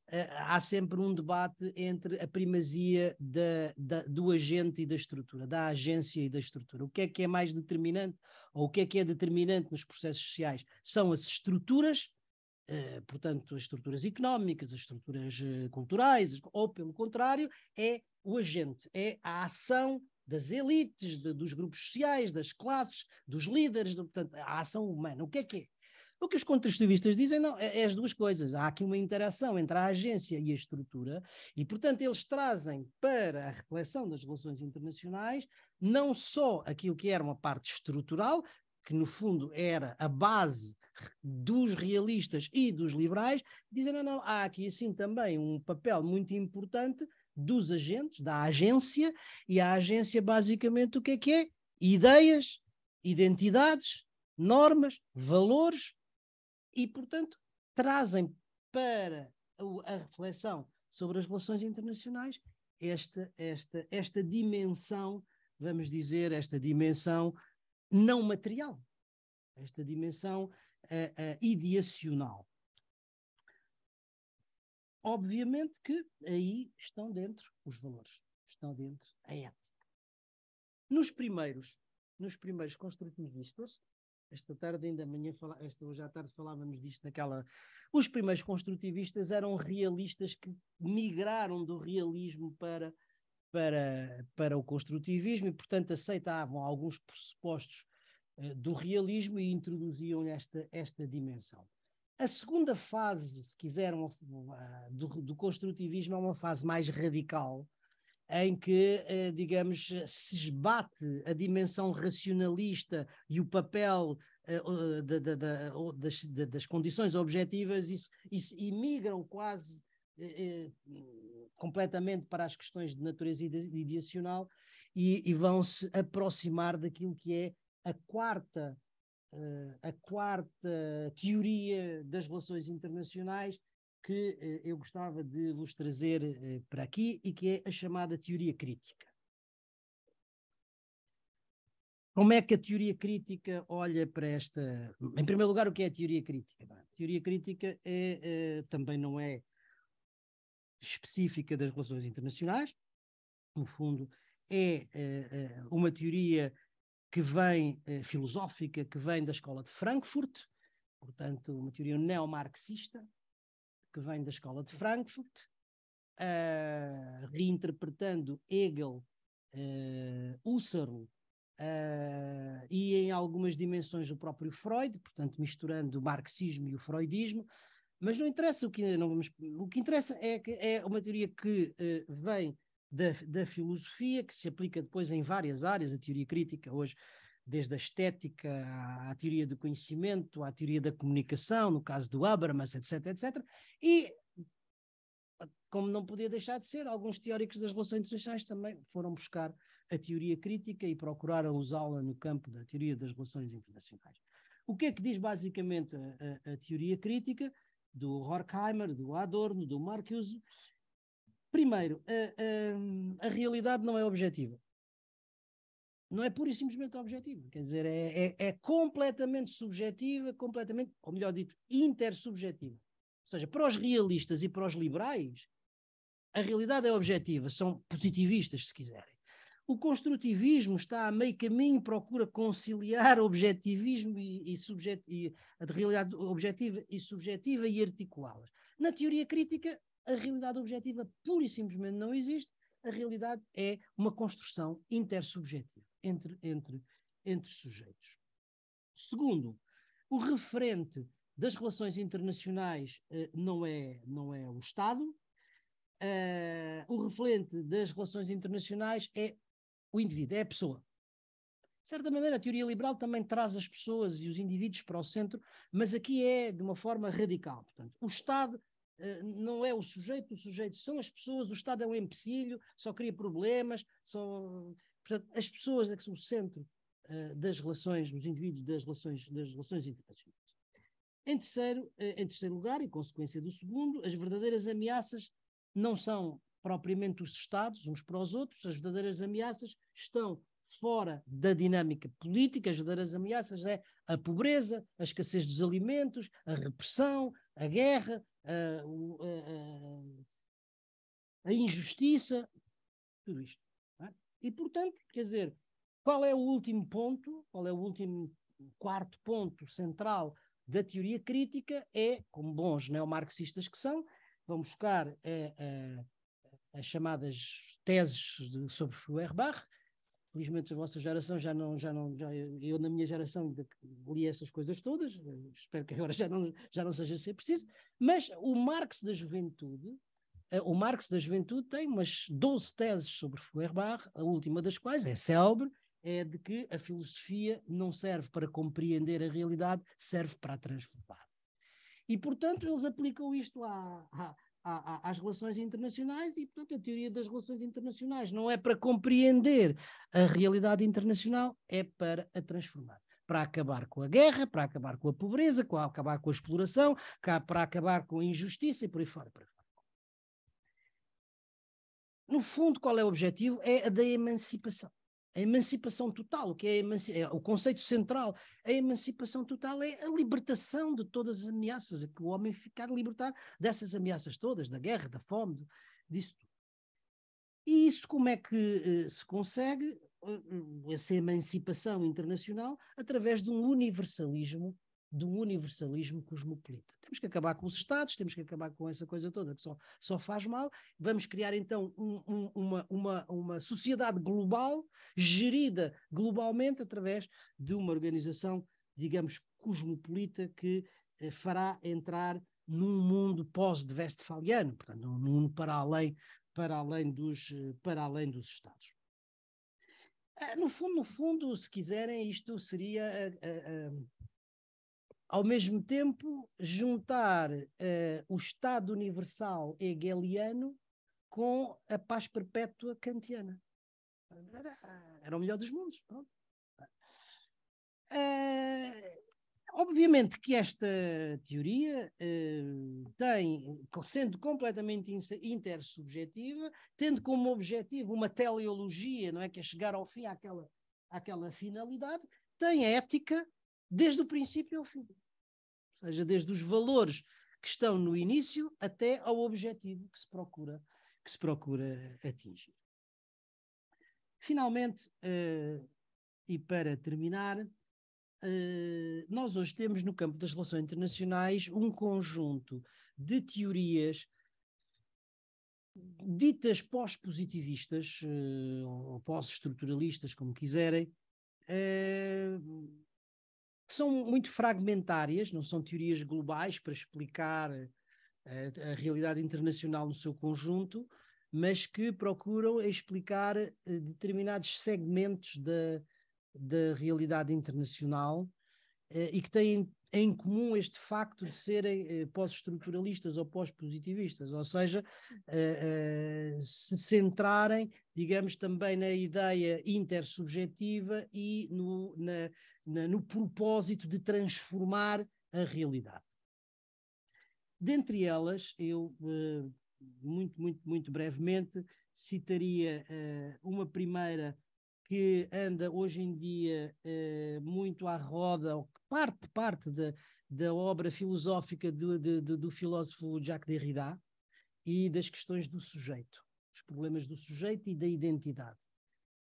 uh, há sempre um debate entre a primazia da, da, do agente e da estrutura, da agência e da estrutura. O que é que é mais determinante ou o que é que é determinante nos processos sociais? São as estruturas eh, portanto, as estruturas económicas, as estruturas eh, culturais, ou pelo contrário, é o agente, é a ação das elites, de, dos grupos sociais, das classes, dos líderes, de, portanto, a ação humana. O que é que é? O que os contextualistas dizem não, é, é, as duas coisas. Há aqui uma interação entre a agência e a estrutura, e, portanto, eles trazem para a reflexão das relações internacionais não só aquilo que era uma parte estrutural, que no fundo era a base dos realistas e dos liberais, dizem: não, não, há aqui assim também um papel muito importante dos agentes, da agência, e a agência basicamente o que é que é? Ideias, identidades, normas, valores, e portanto trazem para a reflexão sobre as relações internacionais esta, esta, esta dimensão, vamos dizer, esta dimensão não material, esta dimensão uh, ideacional. Obviamente que aí estão dentro os valores, estão dentro a ética. Nos primeiros, nos primeiros construtivistas, esta tarde ainda amanhã, esta hoje à tarde falávamos disto naquela. Os primeiros construtivistas eram realistas que migraram do realismo para, para, para o construtivismo e, portanto, aceitavam alguns pressupostos eh, do realismo e introduziam esta, esta dimensão. A segunda fase, se quiseram, do, do, construtivismo é uma fase mais radical, em que, eh, digamos, se esbate a dimensão racionalista e o papel eh, da, da, da, das, das, condições objetivas e, e, e migram quase completamente para as questões de natureza ideacional e, e vão se aproximar daquilo que é a quarta, eh, a quarta teoria das relações internacionais que eh, eu gostava de vos trazer eh, para aqui e que é a chamada teoria crítica. Como é que a teoria crítica olha para esta. Em primeiro lugar, o que é a teoria crítica? É? A teoria crítica é, também não é específica das relações internacionais, no fundo, é uma teoria que vem eh, filosófica, que vem da escola de Frankfurt, portanto, uma teoria neomarxista, que vem da escola de Frankfurt, uh, reinterpretando Hegel, eh, Husserl uh, e em algumas dimensões o próprio Freud, portanto, misturando o marxismo e o freudismo. Mas não interessa o que não vamos, o que interessa é que é uma teoria que uh, vem da, da filosofia, que se aplica depois em várias áreas, a teoria crítica hoje desde a estética à, à, teoria do conhecimento, à teoria da comunicação, no caso do Habermas, etc, etc. E, como não podia deixar de ser, alguns teóricos das relações internacionais também foram buscar a teoria crítica e procuraram usá-la no campo da teoria das relações internacionais. O que é que diz basicamente a, a, a teoria crítica do Horkheimer, do Adorno, do Marcuse? Primeiro, a, a, a realidade não é objetiva. Não é pura e simplesmente objetiva. Quer dizer, é, é, é completamente subjetiva, completamente, ou melhor dito, intersubjetiva. Ou seja, para os realistas e para os liberais, a realidade é objetiva, são positivistas, se quiserem. O construtivismo está a meio caminho, procura conciliar objetivismo e, e, subjet, e a realidade objetiva e subjetiva e articulá-las. Na teoria crítica, a realidade objetiva pura e simplesmente não existe, a realidade é uma construção intersubjetiva entre, entre, entre sujeitos. Segundo, o referente das relações internacionais uh, não, é, não é o Estado, uh, o referente das relações internacionais é o indivíduo, é a pessoa. De certa maneira, a teoria liberal também traz as pessoas e os indivíduos para o centro, mas aqui é de uma forma radical. Portanto, o Estado eh, não é o sujeito, o sujeito são as pessoas, o Estado é um empecilho, só cria problemas, só... Portanto, as pessoas é que são o centro uh, das relações, dos indivíduos, das relações, das relações internacionais. Em terceiro, uh, em terceiro lugar, e consequência do segundo, as verdadeiras ameaças não são propriamente os Estados, uns para os outros, as verdadeiras ameaças estão fora da dinâmica política, as verdadeiras ameaças é a pobreza, a escassez dos alimentos, a repressão, a guerra, a, a, a injustiça, tudo isto. É? E, portanto, quer dizer, qual é o último ponto, qual é o último quarto ponto central da teoria crítica? É, como bons neomarxistas que são, vão buscar é, é, as chamadas teses de, sobre Feuerbach, Felizmente a vossa geração já não, já não, já, eu na minha geração li essas coisas todas, espero que agora já não, já não seja ser assim, é preciso, mas o Marx da juventude, eh, o Marx da juventude tem umas 12 teses sobre Feuerbach, a última das quais é célebre, é de que a filosofia não serve para compreender a realidade, serve para a transformar. E, portanto, eles aplicam isto à, à às relações internacionais e, portanto, a teoria das relações internacionais não é para compreender a realidade internacional, é para a transformar. Para acabar com a guerra, para acabar com a pobreza, para acabar com a exploração, para acabar com a injustiça e por aí fora. Por aí fora. No fundo, qual é o objetivo? É a da emancipação. A emancipação total, o que é, é, o conceito central, a emancipação total é a libertação de todas as ameaças, é que o homem ficar libertar dessas ameaças todas, da guerra, da fome, disso tudo. E isso como é que uh, se consegue? Uh, essa emancipação internacional através de um universalismo de um universalismo cosmopolita. Temos que acabar com os Estados, temos que acabar com essa coisa toda que só, só faz mal. Vamos criar então um, um, uma, uma, uma sociedade global, gerida globalmente através de uma organização, digamos, cosmopolita que eh, fará entrar num mundo pós-westfaliano, portanto, num mundo para além, para além, dos, eh, para além dos Estados. Ah, no fundo, no fundo, se quiserem, isto seria eh, eh, ao mesmo tempo juntar uh, o Estado Universal hegeliano com a paz perpétua kantiana. Era, era o melhor dos mundos. Uh, obviamente que esta teoria uh, tem, sendo completamente intersubjetiva, tendo como objetivo uma teleologia, não é que é chegar ao fim àquela, àquela finalidade, tem a ética desde o princípio ao fim. Ou seja, desde os valores que estão no início até ao objetivo que se procura, que se procura atingir. Finalmente, uh, e para terminar, uh, nós hoje temos no campo das relações internacionais um conjunto de teorias ditas pós-positivistas uh, ou pós-estruturalistas, como quiserem, que são muito fragmentárias, não são teorias globais para explicar a, eh, a realidade internacional no seu conjunto, mas que procuram explicar eh, determinados segmentos da, da realidade internacional eh, e que têm em comum este facto de serem eh, pós-estruturalistas ou pós-positivistas, ou seja, eh, eh, se centrarem, digamos, também na ideia intersubjetiva e no, na, na, no propósito de transformar a realidade. Dentre elas, eu muito, muito, muito brevemente citaria uma primeira que anda hoje em dia eh, muito à roda, ou parte, parte da, da obra filosófica do, de, do filósofo Jacques Derrida e das questões do sujeito, os problemas do sujeito e da identidade.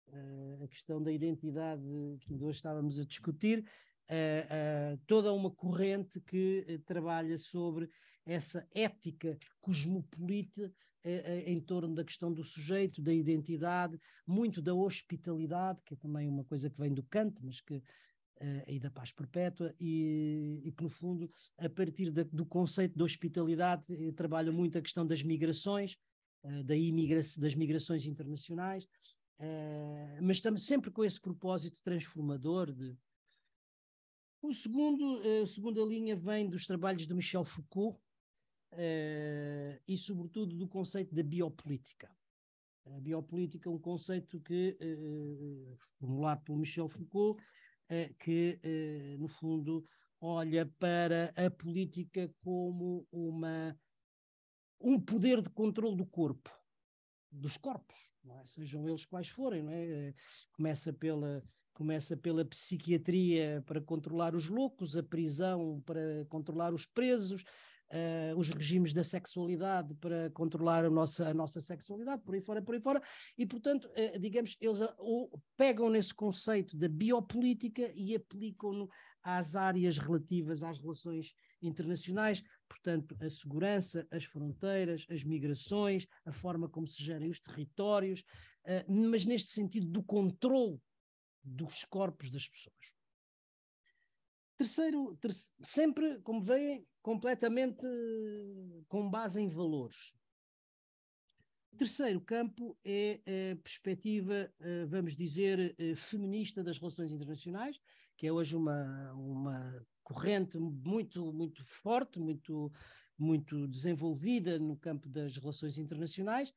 Uh, a questão da identidade que hoje estávamos a discutir, uh, uh, toda uma corrente que trabalha sobre essa ética cosmopolita em torno da questão do sujeito, da identidade, muito da hospitalidade, que é também uma coisa que vem do Kant, mas que uh, e da paz perpétua, e, e, que, no fundo, a partir da, do conceito de hospitalidade, eh, trabalha muito a questão das migrações, uh, da imigra das migrações internacionais, uh, mas estamos sempre com esse propósito transformador de. O segundo, a segunda linha vem dos trabalhos de Michel Foucault e, sobretudo, do conceito da biopolítica. A biopolítica é um conceito que, formulado por Michel Foucault, eh, que, eh, no fundo, olha para a política como uma, um poder de controle do corpo, dos corpos, é? sejam eles quais forem. É? Eh, começa pela, começa pela psiquiatria para controlar os loucos, a prisão para controlar os presos, uh, os regimes da sexualidade para controlar a nossa, a nossa sexualidade, por aí fora, por aí fora, e portanto, uh, digamos, eles a, pegam nesse conceito da biopolítica e aplicam-no às áreas relativas às relações internacionais, portanto, a segurança, as fronteiras, as migrações, a forma como se gerem os territórios, uh, mas neste sentido do controle dos corpos das pessoas. Terceiro, ter sempre, como veem, completamente com base em valores. Terceiro campo é a perspectiva, eh, vamos dizer, eh, feminista das relações internacionais, que é hoje uma, uma corrente muito, muito forte, muito, muito desenvolvida no campo das relações internacionais,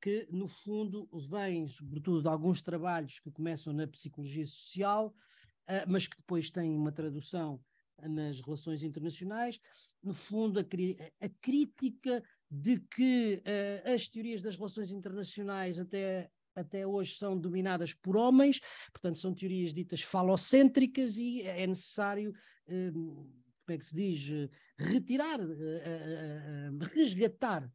que, no fundo, vem, sobretudo, de alguns trabalhos que começam na psicologia social ah, mas que depois tem uma tradução nas relações internacionais, no fundo, a, a crítica de que uh, as teorias das relações internacionais até, até hoje são dominadas por homens, portanto, são teorias ditas falocêntricas e é, é necessário. Uh, como é que se diz? Retirar, uh, resgatar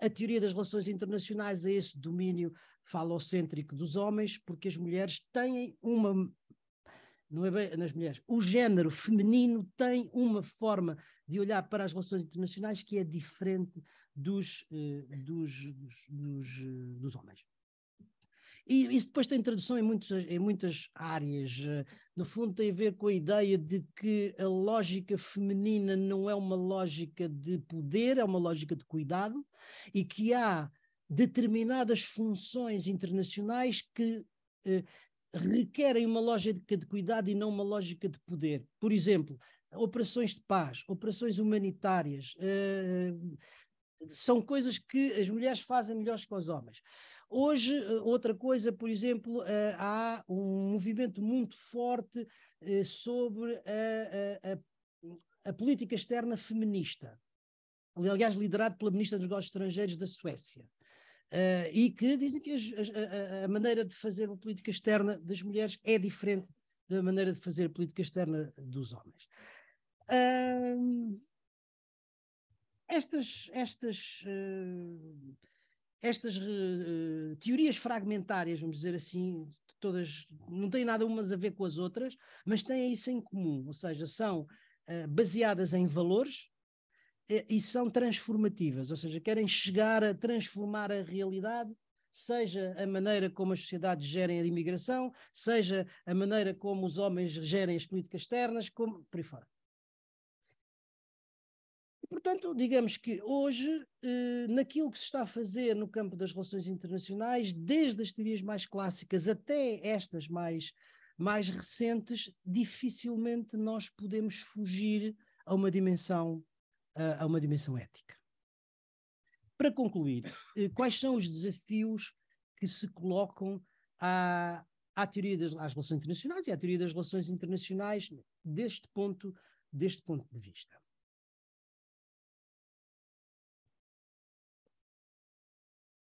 a teoria das relações internacionais a esse domínio falocêntrico dos homens, porque as mulheres têm uma não é bem nas mulheres. O género feminino tem uma forma de olhar para as relações internacionais que é diferente dos, eh, dos, dos, dos, eh, dos homens. E isso depois tem tradução em muitas, em muitas áreas. Eh, no fundo, tem a ver com a ideia de que a lógica feminina não é uma lógica de poder, é uma lógica de cuidado, e que há determinadas funções internacionais que eh, requerem uma lógica de cuidado e não uma lógica de poder. Por exemplo, operações de paz, operações humanitárias, uh, são coisas que as mulheres fazem melhores que os homens. Hoje, eh, outra coisa, por exemplo, eh, há um movimento muito forte sobre a, a, a, política externa feminista. Aliás, liderado pela Ministra dos Negócios Estrangeiros da Suécia uh, e que dizem que a, a, maneira de fazer uma política externa das mulheres é diferente da maneira de fazer política externa dos homens. Uh, estas, estas, uh, estas uh, teorias fragmentárias, vamos dizer assim, todas não têm nada umas a ver com as outras, mas têm isso em comum, ou seja, são uh, baseadas em valores é, e são transformativas, ou seja, querem chegar a transformar a realidade, seja a maneira como as sociedades gerem a imigração, seja a maneira como os homens gerem as políticas externas, como, por aí fora. E, portanto, digamos que hoje, eh, naquilo que se está a fazer no campo das relações internacionais, desde as teorias mais clássicas até estas mais, mais recentes, dificilmente nós podemos fugir a uma dimensão a, uma dimensão ética. Para concluir, eh, quais são os desafios que se colocam à, à teoria das às relações internacionais e à teoria das relações internacionais deste ponto, deste ponto de vista?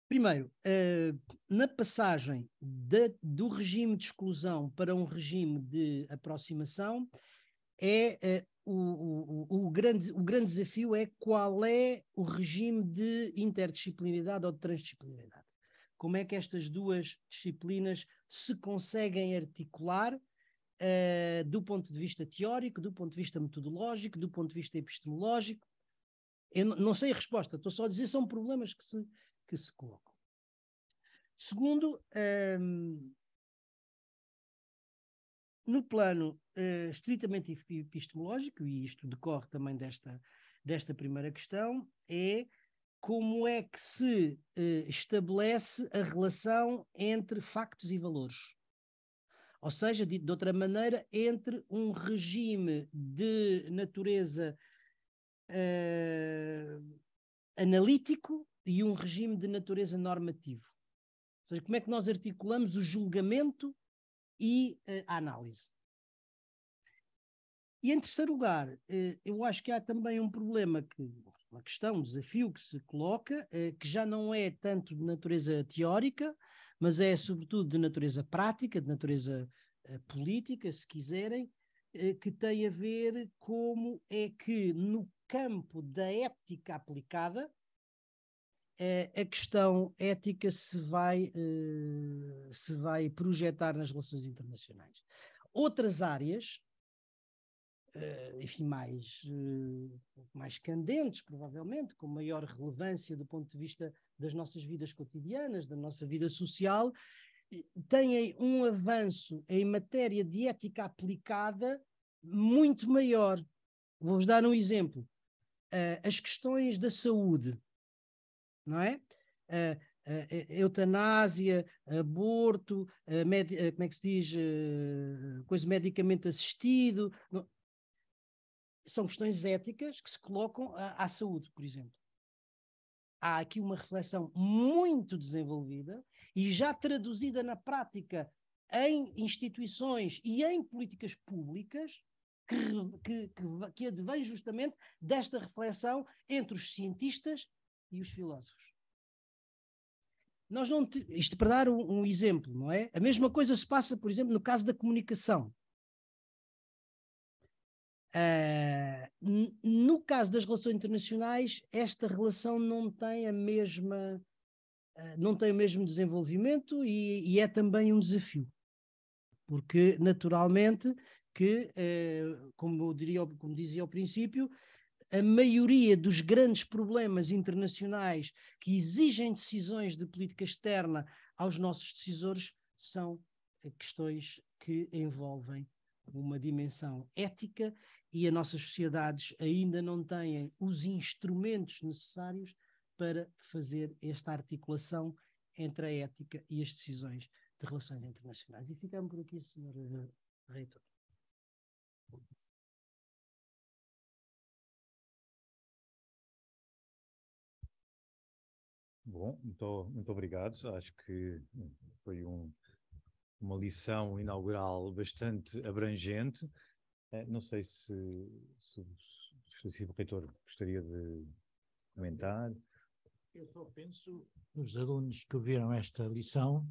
Primeiro, eh, na passagem de, do regime de exclusão para um regime de aproximação, é, é o, o, o, grande, o grande desafio é qual é o regime de interdisciplinaridade ou de transdisciplinaridade. Como é que estas duas disciplinas se conseguem articular uh, do ponto de vista teórico, do ponto de vista metodológico, do ponto de vista epistemológico? Eu não sei a resposta, estou só a dizer são problemas que se, que se colocam. Segundo, ehm, no plano uh, estritamente epistemológico, e isto decorre também desta, desta primeira questão, é como é que se uh, estabelece a relação entre factos e valores. Ou seja, dito de outra maneira, entre um regime de natureza uh, analítico e um regime de natureza normativo. Ou seja, como é que nós articulamos o julgamento e eh, a análise. E em terceiro lugar, eh, eu acho que há também um problema, que, uma questão, um desafio que se coloca, eh, que já não é tanto de natureza teórica, mas é sobretudo de natureza prática, de natureza política, se quiserem, que tem a ver como é que no campo da ética aplicada, é, a questão ética se vai, eh, se vai projetar nas relações internacionais. Outras áreas, eh, enfim, mais, eh, mais candentes, provavelmente, com maior relevância do ponto de vista das nossas vidas cotidianas, da nossa vida social, têm um avanço em matéria de ética aplicada muito maior. Vou-vos dar um exemplo. As questões da saúde não é? Uh, uh, eutanásia, aborto, uh, med, como é que se diz? coisa medicamente assistido. Não. É? São questões éticas que se colocam à, à saúde, por exemplo. Há aqui uma reflexão muito desenvolvida e já traduzida na prática em instituições e em políticas públicas que, que, que, que advém justamente desta reflexão entre os cientistas e os filósofos. Nós não te... isto para dar um, um exemplo, não é? A mesma coisa se passa, por exemplo, no caso da comunicação. Uh, no caso das relações internacionais, esta relação não tem a mesma, ah, não tem o mesmo desenvolvimento e, e, é também um desafio, porque naturalmente que, ah, como como, diria, como dizia ao princípio, a maioria dos grandes problemas internacionais que exigem decisões de política externa aos nossos decisores são eh, questões que envolvem uma dimensão ética e as nossas sociedades ainda não têm os instrumentos necessários para fazer esta articulação entre a ética e as decisões de relações internacionais. E ficamos por aqui, Sr. Eh, reitor. Bom, muito, muito obrigado. Acho que hum, foi um, uma lição inaugural bastante abrangente. Eh, não sei se, se, se, se o reitor gostaria de comentar. Eu só penso nos alunos que ouviram esta lição,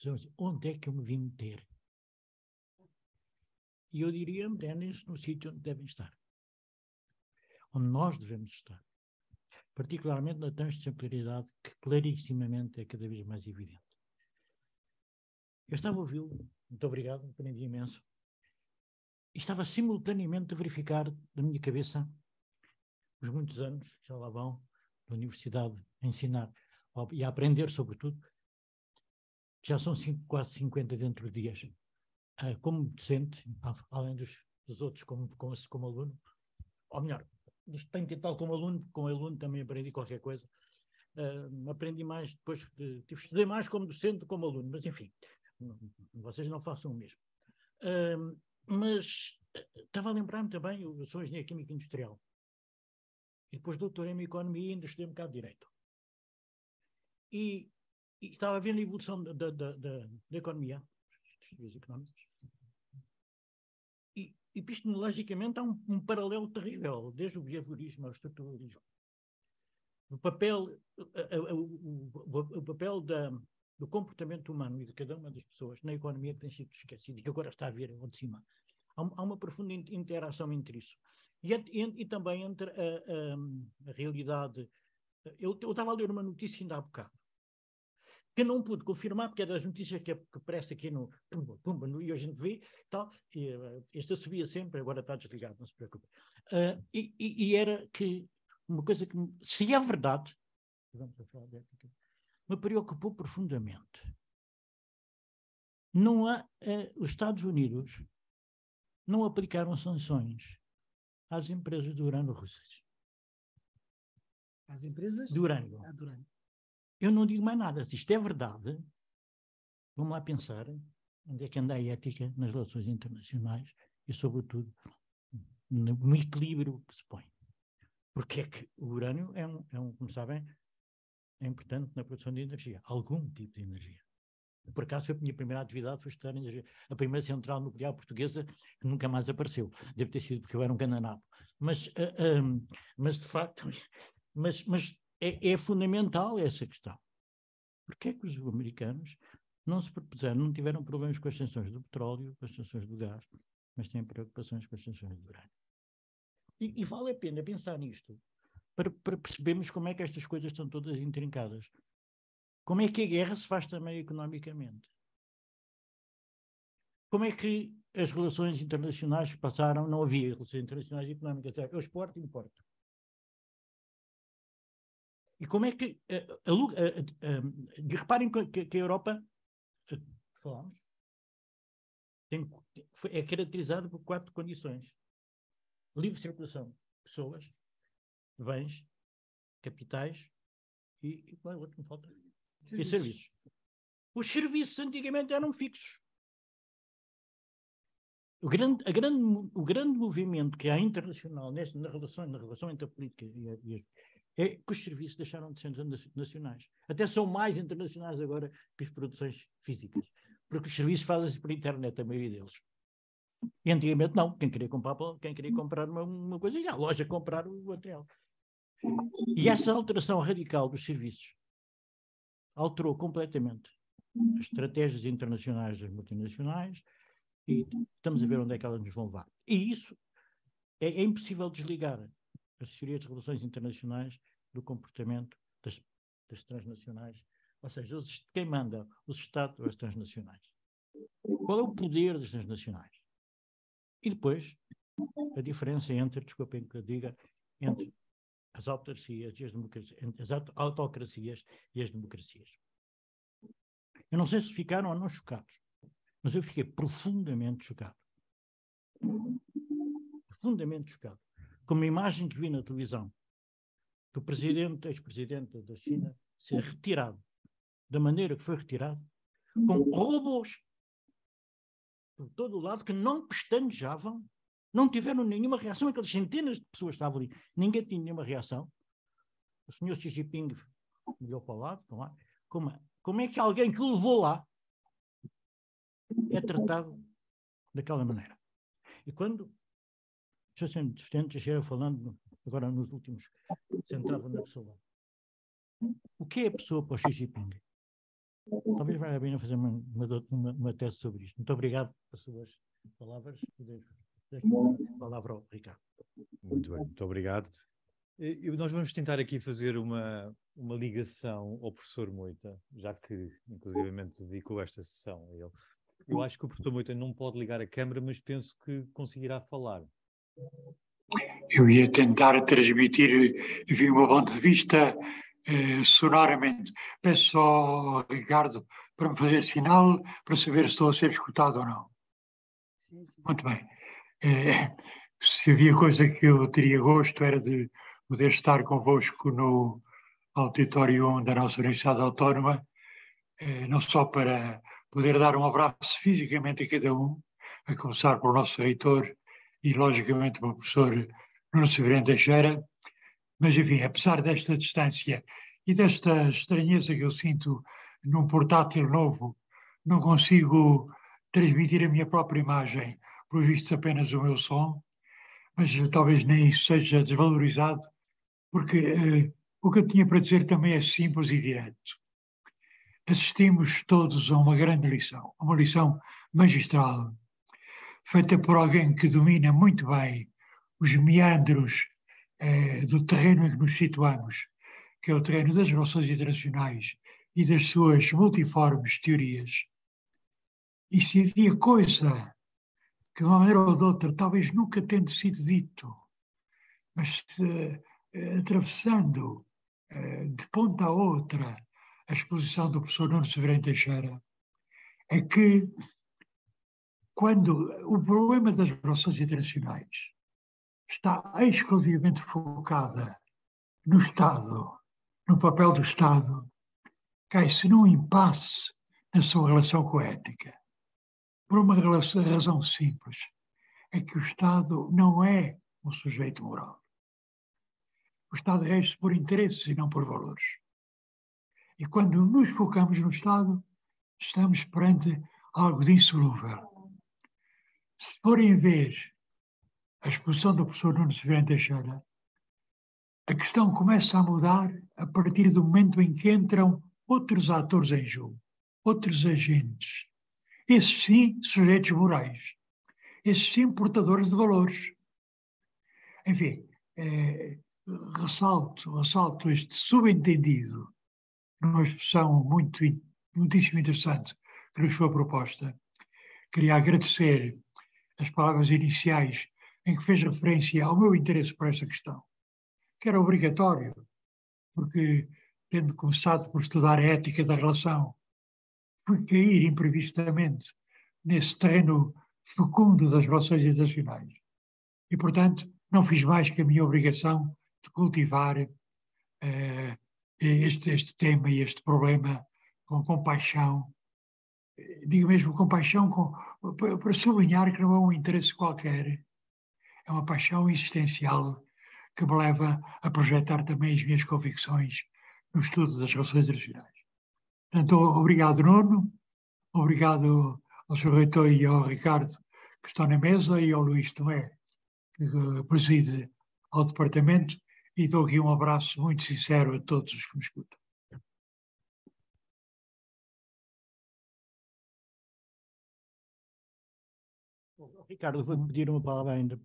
assim, onde é que eu me vim meter? E eu diria, meterem-se no sítio onde devem estar, onde nós devemos estar particularmente na transdisciplinaridade, que clarissimamente é cada vez mais evidente. Eu estava a ouvi-lo, muito obrigado, aprendi imenso, e estava simultaneamente a verificar na minha cabeça os muitos anos que já lá vão da universidade a ensinar e a aprender, sobretudo, já são cinco, quase 50 dentro de dias, eh, como docente, além dos, dos outros como, como, como aluno, ou melhor, tenho que tal como aluno, porque com aluno também aprendi qualquer coisa. Uh, aprendi mais depois, de, eh, tipo, estudei mais como docente do como aluno, mas enfim, vocês não façam o mesmo. Uh, mas estava a lembrar-me também, eu sou engenheiro químico industrial. E depois doutorei em economia e ainda estudei um bocado de direito. E, e estava a ver a evolução da, da, da, da economia, estudos é económicos, epistemologicamente há um, um paralelo terrível, desde o behaviorismo ao estruturalismo. O papel, o, o, o, papel da, do comportamento humano e de cada uma das pessoas na economia que tem sido esquecido e que agora está a vir de cima. Há, há, uma profunda interação entre isso. E, e, e também entre a, a realidade. Eu, eu estava a ler uma notícia ainda há bocado que não pude confirmar, porque é das notícias que, que aparece aqui no pumba, pumba, no, e a gente vê, tal, e, eh, esta subia sempre, agora está desligado, não se preocupe. Uh, e, e, e, era que uma coisa que, se é verdade, vamos falar de ética, me preocupou profundamente. Não há, uh, os Estados Unidos não aplicaram sanções às empresas de urano russas. Às empresas? Durango. Ah, eu não digo mais nada. Se isto é verdade, vamos lá pensar onde é que anda a ética nas relações internacionais e, sobretudo, no equilíbrio que se põe. Porque é que o urânio é um, é um como sabem, é importante na produção de energia, algum tipo de energia. Por acaso, a minha primeira atividade foi estudar energia. A primeira central nuclear portuguesa que nunca mais apareceu. Deve ter sido porque eu era um gananapo. Mas, uh, ah, um, ah, mas de facto, mas, mas é, é fundamental essa questão. que é que os americanos não se propuseram, não tiveram problemas com as sanções do petróleo, com as sanções do gás, mas têm preocupações com as sanções do urânio? E, e, vale a pena pensar nisto para, para percebermos como é que estas coisas estão todas intrincadas. Como é que a guerra se faz também economicamente? Como é que as relações internacionais passaram, não havia relações internacionais económicas, é, eu exporto e importo. E como é que. Eh, a, a, a, eh, eh, reparem que, que, a Europa. Falamos? Tem, é caracterizada por quatro condições: livre circulação de pessoas, bens, capitais e, e qual é o outro que me falta? Serviços. E serviços. Os serviços antigamente eram fixos. O grande, a grande, o grande movimento que há internacional nesta, na, relação, na relação entre a política e, a, e as, é que os serviços deixaram de ser nacionais. Até são mais internacionais agora que as produções físicas, porque os serviços fazem-se por internet, a maioria deles. E antigamente não, quem queria comprar, quem queria comprar uma, uma coisa ia à loja comprar o material. E essa alteração radical dos serviços alterou completamente as estratégias internacionais das multinacionais e estamos a ver onde é que elas nos vão levar. E isso é, é impossível desligar assessoria de relações internacionais do comportamento das, das transnacionais, ou seja, os, quem manda os Estados ou as transnacionais. Qual é o poder das transnacionais? E depois, a diferença entre, desculpem que eu diga, entre as autarcias e as democracias, as autocracias e as democracias. Eu não sei se ficaram ou não chocados, mas eu fiquei profundamente chocado. Profundamente chocado com uma imagem que vi na televisão do presidente, ex-presidente da China, ser retirado da maneira que foi retirado, com robôs por todo o lado que não pestanejavam, não tiveram nenhuma reação. Aquelas centenas de pessoas estavam ali, ninguém tinha nenhuma reação. O senhor Xi Jinping olhou para o lado, como é, como é que alguém que o levou lá é tratado daquela maneira? E quando sendo diferentes, já falando agora nos últimos, centrava na pessoa. O que é a pessoa para o Xi Jinping? Talvez valha a pena fazer uma, uma, uma, tese sobre isto. Muito obrigado pelas suas palavras. Deixo, deixo a palavra ao Ricardo. Muito bem, muito obrigado. nós vamos tentar aqui fazer uma, uma ligação ao professor Moita, já que, inclusivamente, dedicou esta sessão a ele. Eu acho que o professor Moita não pode ligar a câmara, mas penso que conseguirá falar. Eu ia tentar transmitir, enfim, o meu ponto de vista eh, sonoramente. Peço só, Ricardo, para me fazer sinal, para saber se estou a ser escutado ou não. Sim, sim. Muito bem. Eh, se havia coisa que eu teria gosto era de poder estar convosco no auditório da nossa Universidade Autónoma, eh, não só para poder dar um abraço fisicamente a cada um, a começar pelo nosso reitor, e logicamente para o professor Nuno Severino Teixeira, mas enfim, apesar desta distância e desta estranheza que eu sinto num portátil novo, não consigo transmitir a minha própria imagem, por visto apenas o meu som, mas eh, talvez nem isso seja desvalorizado, porque eh, o que eu tinha para dizer também é simples e direto. Assistimos todos a uma grande lição, uma lição magistral feita por alguém que domina muito bem os meandros eh, do terreno em que nos situamos, que é o terreno das relações internacionais e das suas multiformes teorias. E se havia coisa que de uma maneira ou de outra, talvez nunca tendo sido dito, mas eh, atravessando eh, de ponta a outra a exposição do professor Nuno Severino Teixeira, é que quando o problema das relações internacionais está exclusivamente focada no Estado, no papel do Estado, cai-se num impasse na sua relação com a ética. Por uma razão simples, é que o Estado não é um sujeito moral. O Estado rege-se por interesses e não por valores. E quando nos focamos no Estado, estamos perante algo de insolúvel se for em vez a expulsão do professor Nuno Severo Teixeira, a questão começa a mudar a partir do momento em que entram outros atores em jogo, outros agentes. Esses sim, sujeitos morais. Esses sim, portadores de valores. Enfim, é, ressalto, ressalto este subentendido numa expressão muito, muitíssimo interessante que nos foi proposta. Queria agradecer as palavras iniciais em que fez referência ao meu interesse por esta questão, que era obrigatório, porque, tendo começado por estudar a ética da relação, fui cair imprevistamente nesse terreno fecundo das relações internacionais. E, portanto, não fiz mais que a minha obrigação de cultivar eh, este, este tema e este problema com compaixão, digo mesmo com paixão, com, para sublinhar que não é um interesse qualquer, é uma paixão existencial que me leva a projetar também as minhas convicções no estudo das relações internacionais. Portanto, obrigado, Nuno, obrigado ao Sr. Reitor e ao Ricardo, que estão na mesa, e ao Luís Tomé, que eh, preside ao departamento, e dou aqui um abraço muito sincero a todos os que me escutam. Ricardo, vou-me pedir uma palavra ainda.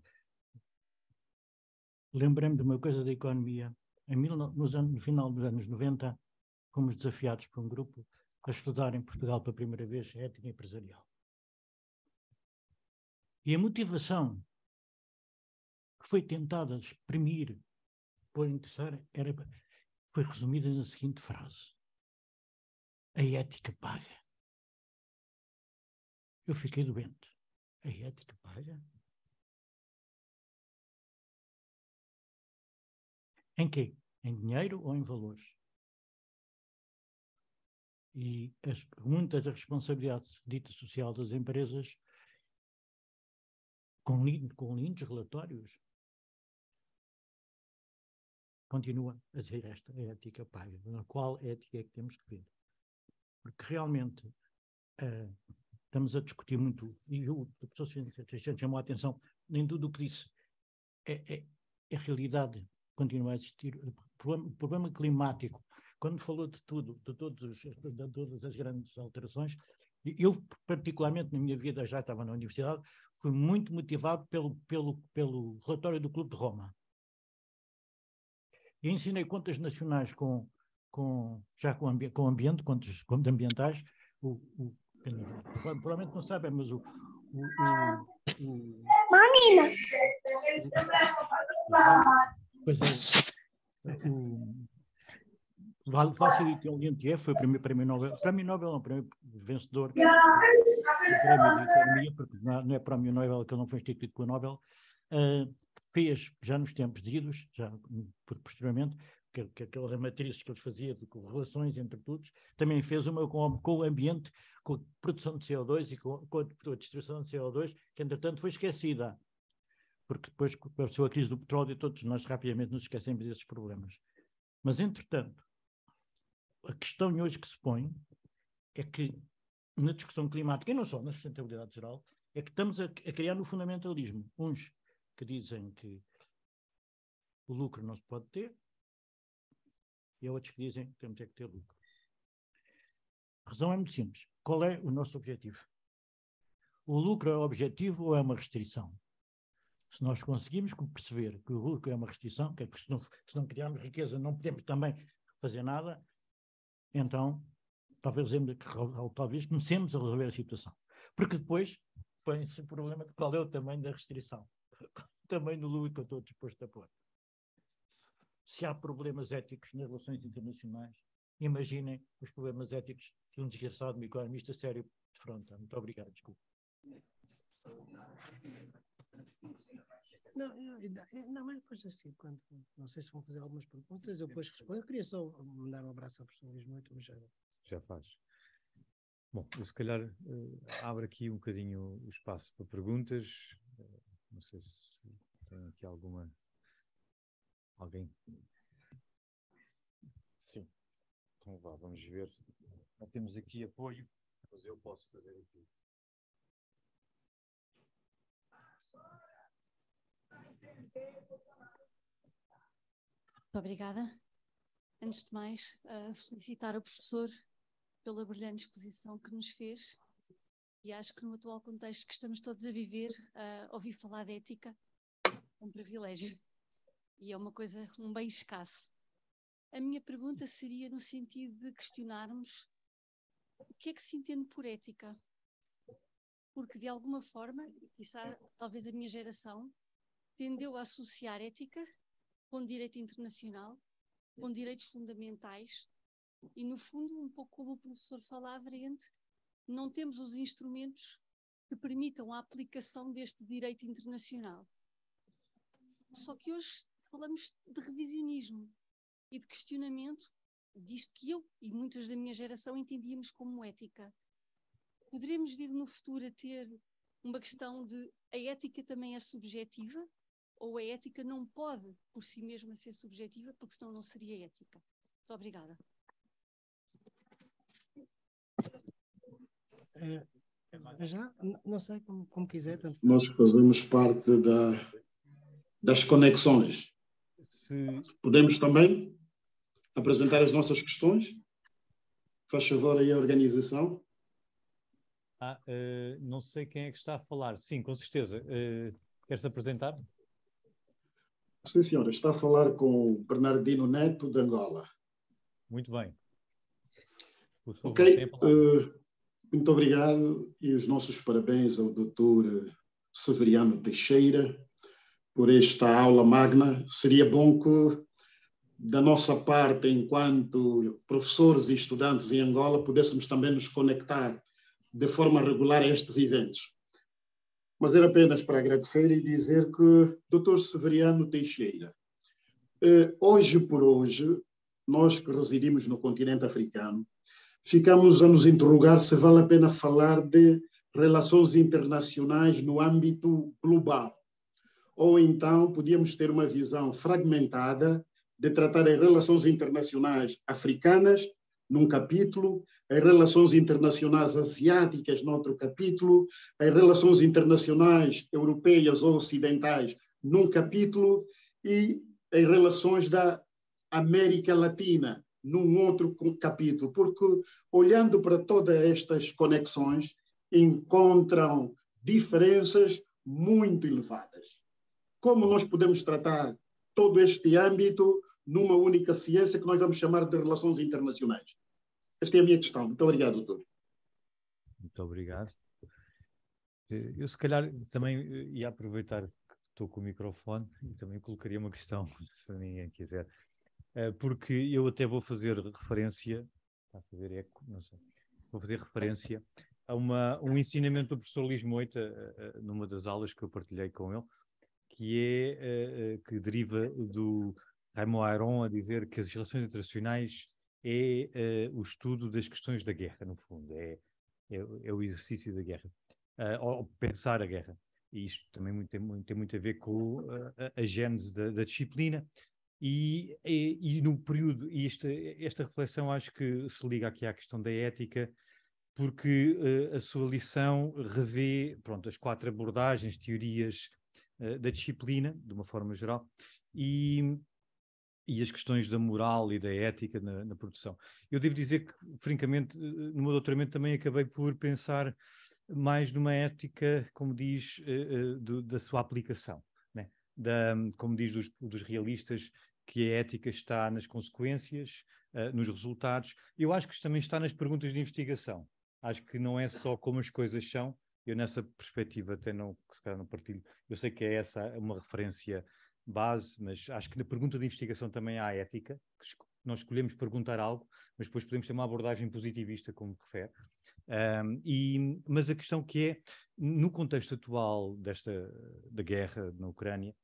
Lembrei-me de uma coisa da economia. Em mil, nos anos, no final dos anos 90, fomos desafiados por um grupo a estudar em Portugal pela primeira vez a ética empresarial. E a motivação que foi tentada exprimir por interessar era, foi resumida na seguinte frase: A ética paga. Eu fiquei doente ética paga Em quê? Em dinheiro ou em valores? E as, das responsabilidades ditas dita social das empresas, com, com lindos relatórios, continua a ser esta é a ética paga. Na qual ética é que temos que ver? Porque realmente. Uh, estamos a discutir muito, e o, professor Cristiano chamou a atenção, nem tudo o que disse é, é, é realidade, continua a existir. O problema, problema, climático, quando falou de tudo, de, todos, de todas as grandes alterações, eu, particularmente, na minha vida, já estava na universidade, fui muito motivado pelo, pelo, pelo relatório do Clube de Roma. E ensinei contas nacionais com, com, já com, ambi com ambiente, contas, contas ambientais, o, o, provavelmente não sabem, mas o. o, o, o... Mamina! Pois é. O, Vasily Kalientiev é, foi o primeiro prémio Nobel, prémio Nobel não, primeiro vencedor do prémio de economia, porque é, não é prémio Nobel, que ele não foi instituído pelo Nobel, uh, fez, já nos tempos de idos, já posteriormente, que, que aquelas matrizes que eles faziam de relações entre todos, também fez uma com, com o ambiente com a produção de CO2 e com, com, a, destruição de CO2, que entretanto foi esquecida. Porque depois, começou a crise do petróleo, e todos nós rapidamente nos esquecemos desses problemas. Mas, entretanto, a questão hoje que se põe é que, na discussão climática, e não só na sustentabilidade geral, é que estamos a, a criar no fundamentalismo. Uns que dizem que o lucro não se pode ter, e há outros que dizem que temos é que ter lucro. A razão é muito simples. Qual é o nosso objetivo? O lucro é objetivo ou é uma restrição? Se nós conseguimos perceber que o lucro é uma restrição, que é porque se não, se não criarmos riqueza não podemos também fazer nada, então talvez, talvez comecemos a resolver a situação. Porque depois põe-se o problema de qual é o tamanho da restrição, o tamanho do lucro que eu estou disposto a pôr. Se há problemas éticos nas relações internacionais, imaginem os problemas éticos que um desgraçado um economista sério defronta. Muito obrigado, desculpa. Não, é, é, não, é depois assim, quando, não sei se vão fazer algumas perguntas, eu depois respondo. Eu queria só mandar um abraço ao professor Luís Moito, mas já... Já faz. Bom, eu se calhar uh, abro aqui um bocadinho o espaço para perguntas. Uh, não sei se tem aqui alguma... Alguém? Sim. Então vá, vamos ver não temos aqui apoio, mas eu posso fazer aqui. Muito obrigada. Antes de mais, uh, felicitar o professor pela brilhante exposição que nos fez e acho que no atual contexto que estamos todos a viver, uh, ouvir falar de ética é um privilégio e é uma coisa, um bem escasso. A minha pergunta seria no sentido de questionarmos o que é que se entende por ética? Porque, de alguma forma, e quizá, talvez a minha geração, tendeu a associar ética com direito internacional, com direitos fundamentais, e, no fundo, um pouco como o professor falava, entre não temos os instrumentos que permitam a aplicação deste direito internacional. Só que hoje falamos de revisionismo e de questionamento disto que eu e muitas da minha geração entendíamos como ética. Poderemos vir no futuro a ter uma questão de a ética também é subjetiva ou a ética não pode por si mesma ser subjetiva porque senão não seria ética. Muito obrigada. É, já, não sei como, como quiser. Tanto... Nós fazemos parte da, das conexões. Se... Podemos também apresentar as nossas questões? Faz favor aí a organização. Ah, uh, não sei quem é que está a falar. Sim, com certeza. Uh, eh, queres apresentar? Sim, senhora. Está a falar com o Bernardino Neto, de Angola. Muito bem. Favor, ok. Uh, muito obrigado e os nossos parabéns ao doutor Severiano Teixeira por esta aula magna. Seria bom que da nossa parte, enquanto professores e estudantes em Angola, pudéssemos também nos conectar de forma regular a estes eventos. Mas era apenas para agradecer e dizer que, Dr. Severiano Teixeira, eh, hoje por hoje, nós que residimos no continente africano, ficamos a nos interrogar se vale a pena falar de relações internacionais no âmbito global. Ou então podíamos ter uma visão fragmentada de tratar as relações internacionais africanas, num capítulo, as relações internacionais asiáticas, num outro capítulo, as relações internacionais europeias ou ocidentais, num capítulo, e as relações da América Latina, num outro capítulo, porque olhando para todas estas conexões, encontram diferenças muito elevadas. Como nós podemos tratar todo este âmbito numa única ciência que nós vamos chamar de relações internacionais. Esta é a minha questão. Muito obrigado, doutor. Muito obrigado. Eu, se calhar, também eh, ia aproveitar que estou com o microfone e também colocaria uma questão, se ninguém quiser, eh, porque eu até vou fazer referência, a fazer eco, não sei, vou fazer referência a uma, um ensinamento do professor Moita eh, numa das aulas que eu partilhei com ele, que é que deriva do Raymond Aron a dizer que as relações internacionais é uh, o estudo das questões da guerra, no fundo, é, é, é o exercício da guerra, uh, ou pensar a guerra. E isto também muito, tem, muito, tem muito a ver com uh, a, a gênese da, da disciplina. E, e, e, no período, e esta, esta reflexão acho que se liga aqui à questão da ética, porque a sua lição revê pronto, as quatro abordagens, teorias da disciplina, de uma forma geral, e e as questões da moral e da ética na, na, produção. Eu devo dizer que, francamente, eh, no meu doutoramento também acabei por pensar mais numa ética, como diz, uh, do, da sua aplicação, né? da, como diz dos, dos, realistas, que a ética está nas consequências, uh, nos resultados. Eu acho que também está nas perguntas de investigação. Acho que não é só como as coisas são. Eu nessa perspectiva até não, se calhar não partilho. Eu sei que é essa uma referência base, mas acho que na pergunta de investigação também há ética, que nós escolhemos perguntar algo, mas depois podemos ter uma abordagem positivista, como refere. Um, e, mas a questão que é, no contexto atual desta da guerra na Ucrânia,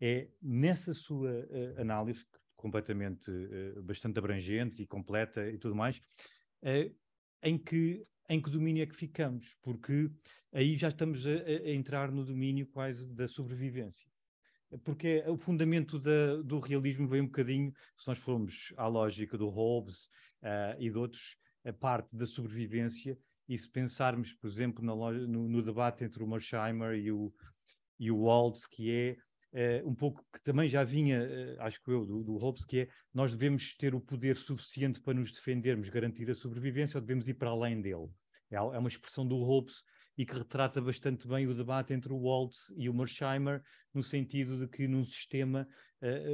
é nessa sua uh, análise, completamente, uh, bastante abrangente e completa e tudo mais, uh, em que em que domínio é que ficamos, porque aí já estamos a, a entrar no domínio quase da sobrevivência porque o fundamento da, do realismo vem um bocadinho, se nós formos à lógica do Hobbes uh, e de outros, a parte da sobrevivência, e se pensarmos, por exemplo, no, no, debate entre o Mersheimer e o, e o Waltz, que é Uh, um pouco que também já vinha, uh, acho que eu, do, do, Hobbes, que é nós devemos ter o poder suficiente para nos defendermos, garantir a sobrevivência, ou devemos ir para além dele. É, é uma expressão do Hobbes e que retrata bastante bem o debate entre o Waltz e o Mersheimer, no sentido de que num sistema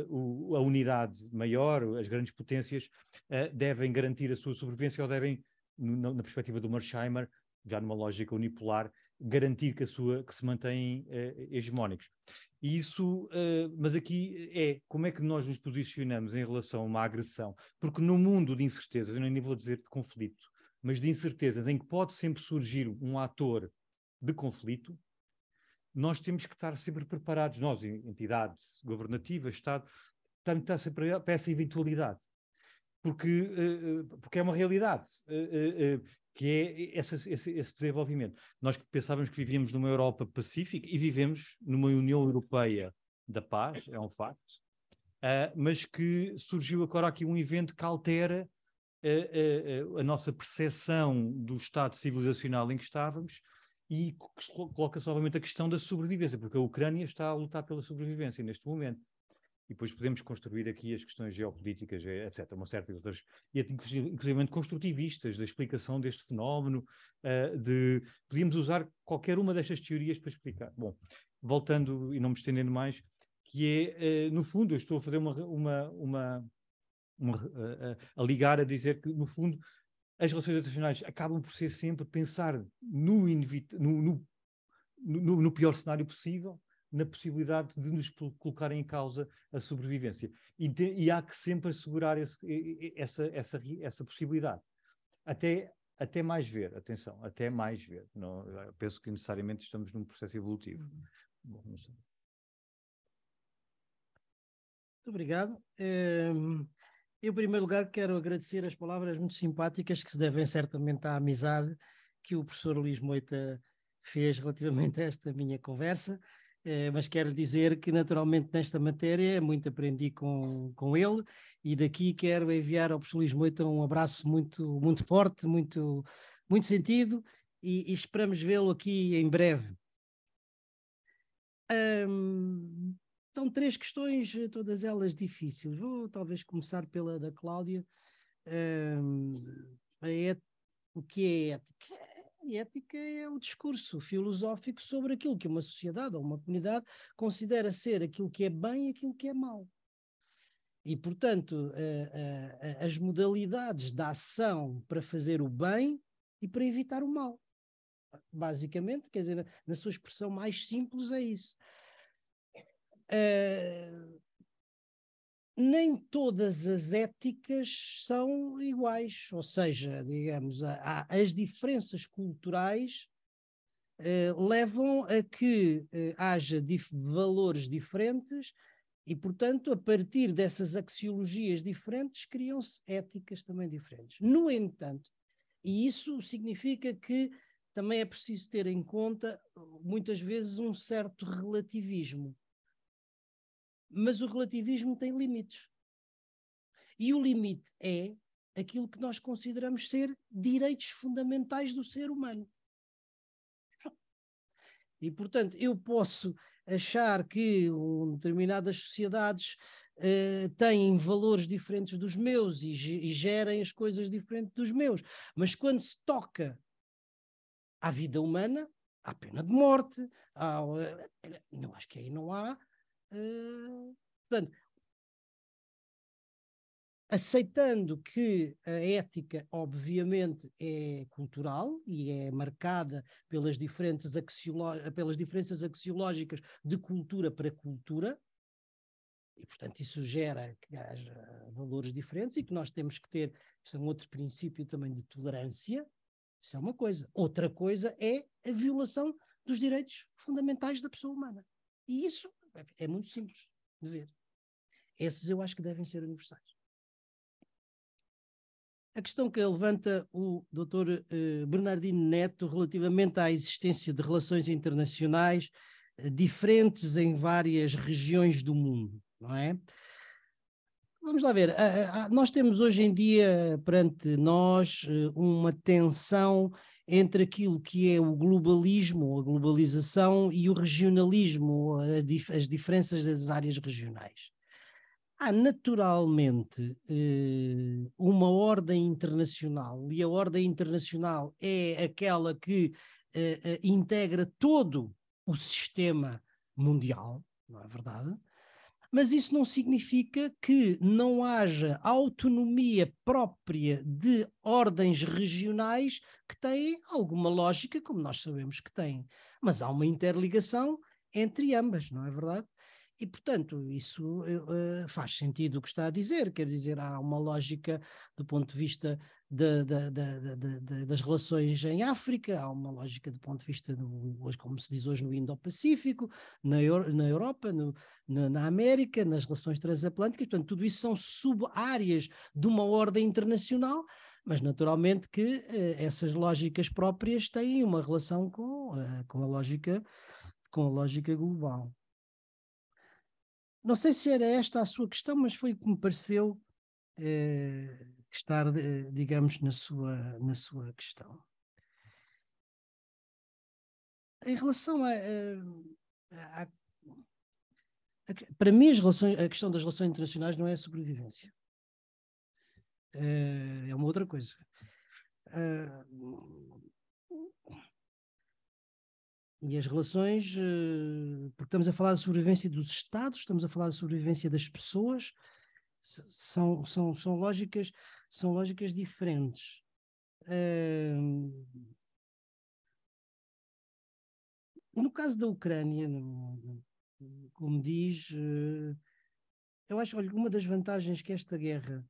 uh, o, a unidade maior, as grandes potências, uh, devem garantir a sua sobrevivência ou devem, no, na perspectiva do Mersheimer, já numa lógica unipolar, garantir que, a sua, que se mantêm uh, eh, hegemónicos. E isso, uh, mas aqui é como é que nós nos posicionamos em relação a uma agressão, porque no mundo de incertezas, eu nem vou dizer de conflito, mas de incertezas, em que pode sempre surgir um ator de conflito, nós temos que estar sempre preparados, nós, entidades governativas, Estado, temos que estar sempre para essa eventualidade. Porque, eh, eh, porque é uma realidade eh, que é esse, esse, esse, desenvolvimento. Nós pensávamos que vivíamos numa Europa pacífica e vivemos numa União Europeia da Paz, é um facto, ah, mas que surgiu agora aqui um evento que altera a, a, a nossa percepção do estado civilizacional em que estávamos e coloca-se novamente a questão da sobrevivência, porque a Ucrânia está a lutar pela sobrevivência neste momento. E depois podemos construir aqui as questões geopolíticas, eh, etc., uma série de outras, e inclusive construtivistas, da explicação deste fenómeno, uh, de... Podíamos usar qualquer uma destas teorias para explicar. Bom, voltando e não me estendendo mais, que é, uh, no fundo, eu estou a fazer uma, uma, uma uma, a, a, ligar a dizer que, no fundo, as relações internacionais acabam por ser sempre pensar no, no, no, no pior cenário possível, na possibilidade de nos colocar em causa a sobrevivência. E, de, e há que sempre assegurar esse, essa, essa, essa possibilidade. Até, até mais ver, atenção, até mais ver. Não, penso que necessariamente estamos num processo evolutivo. Uhum. Bom, Muito obrigado. Eh, em primeiro lugar, quero agradecer as palavras muito simpáticas que se devem certamente à amizade que o professor Luís Moita fez relativamente a esta minha conversa, eh, mas quero dizer que, naturalmente, nesta matéria, muito aprendi com, com ele e daqui quero enviar ao professor Luís Moita um abraço muito, muito forte, muito, muito sentido e, e esperamos vê-lo aqui em breve. Um, são três questões, eh, todas elas difíceis. Vou talvez começar pela da Cláudia. Um, O que é ética? ética é o discurso filosófico sobre aquilo que uma sociedade ou uma comunidade considera ser aquilo que é bem e aquilo que é mal. E, portanto, a, a, as modalidades da ação para fazer o bem e para evitar o mal. Basicamente, quer dizer, na sua expressão mais simples, é isso. Ah, nem todas as éticas são iguais, ou seja, digamos, as diferenças culturais uh, levam a que uh, haja dif valores diferentes e, portanto, a partir dessas axiologias diferentes, criam-se éticas também diferentes. No entanto, e isso significa que também é preciso ter em conta, muitas vezes, um certo relativismo mas o relativismo tem limites. E o limite é aquilo que nós consideramos ser direitos fundamentais do ser humano. E, portanto, eu posso achar que um, determinadas sociedades uh, têm valores diferentes dos meus e, e gerem as coisas diferentes dos meus, mas quando se toca à vida humana, à pena de morte, ao, eh, não acho que aí não há ah, portanto, aceitando que a ética, obviamente, é cultural e é marcada pelas, diferentes pelas diferenças axiológicas de cultura para cultura, e, portanto, isso gera que haja valores diferentes e que nós temos que ter, isso é um outro princípio também de tolerância, isso é uma coisa. Outra coisa é a violação dos direitos fundamentais da pessoa humana. E isso é muito simples de ver. Esses eu acho que devem ser universais. A questão que levanta o Dr. Eh, Bernardino Neto relativamente à existência de relações internacionais eh, diferentes em várias regiões do mundo, não é? Vamos lá ver. Nós temos hoje em dia perante nós eh, uma tensão entre aquilo que é o globalismo, a globalização e o regionalismo, as diferenças das áreas regionais. Há naturalmente eh, uma ordem internacional, e a ordem internacional é aquela que eh, eh, integra todo o sistema mundial, não é verdade? mas isso não significa que não haja autonomia própria de ordens regionais que têm alguma lógica, como nós sabemos que têm. Mas há uma interligação entre ambas, não é verdade? E, portanto, isso uh, faz sentido o que está a dizer, quer dizer, há uma lógica do ponto de vista de, de, de, das relações em África, há uma lógica do ponto de vista, do, hoje, como se diz hoje, no Indo-Pacífico, na, Euro, na Europa, no, na, na, América, nas relações transatlânticas, portanto, tudo isso são sub-áreas de uma ordem internacional, mas naturalmente que eh, essas lógicas próprias têm uma relação com, eh, com, a, lógica, com a lógica global. Não sei se era esta a sua questão, mas foi o que me pareceu. Eh, estar, eh, digamos, na sua, na sua questão. Em relação a, a, a, para mim relações, a questão das relações internacionais não é a sobrevivência. Eh, é uma outra coisa. Eh, e as relações, porque estamos a falar da sobrevivência dos Estados, estamos a falar da sobrevivência das pessoas, são, são, são lógicas são lógicas diferentes. no caso da Ucrânia, como diz, eh, eu acho, que uma das vantagens que esta guerra,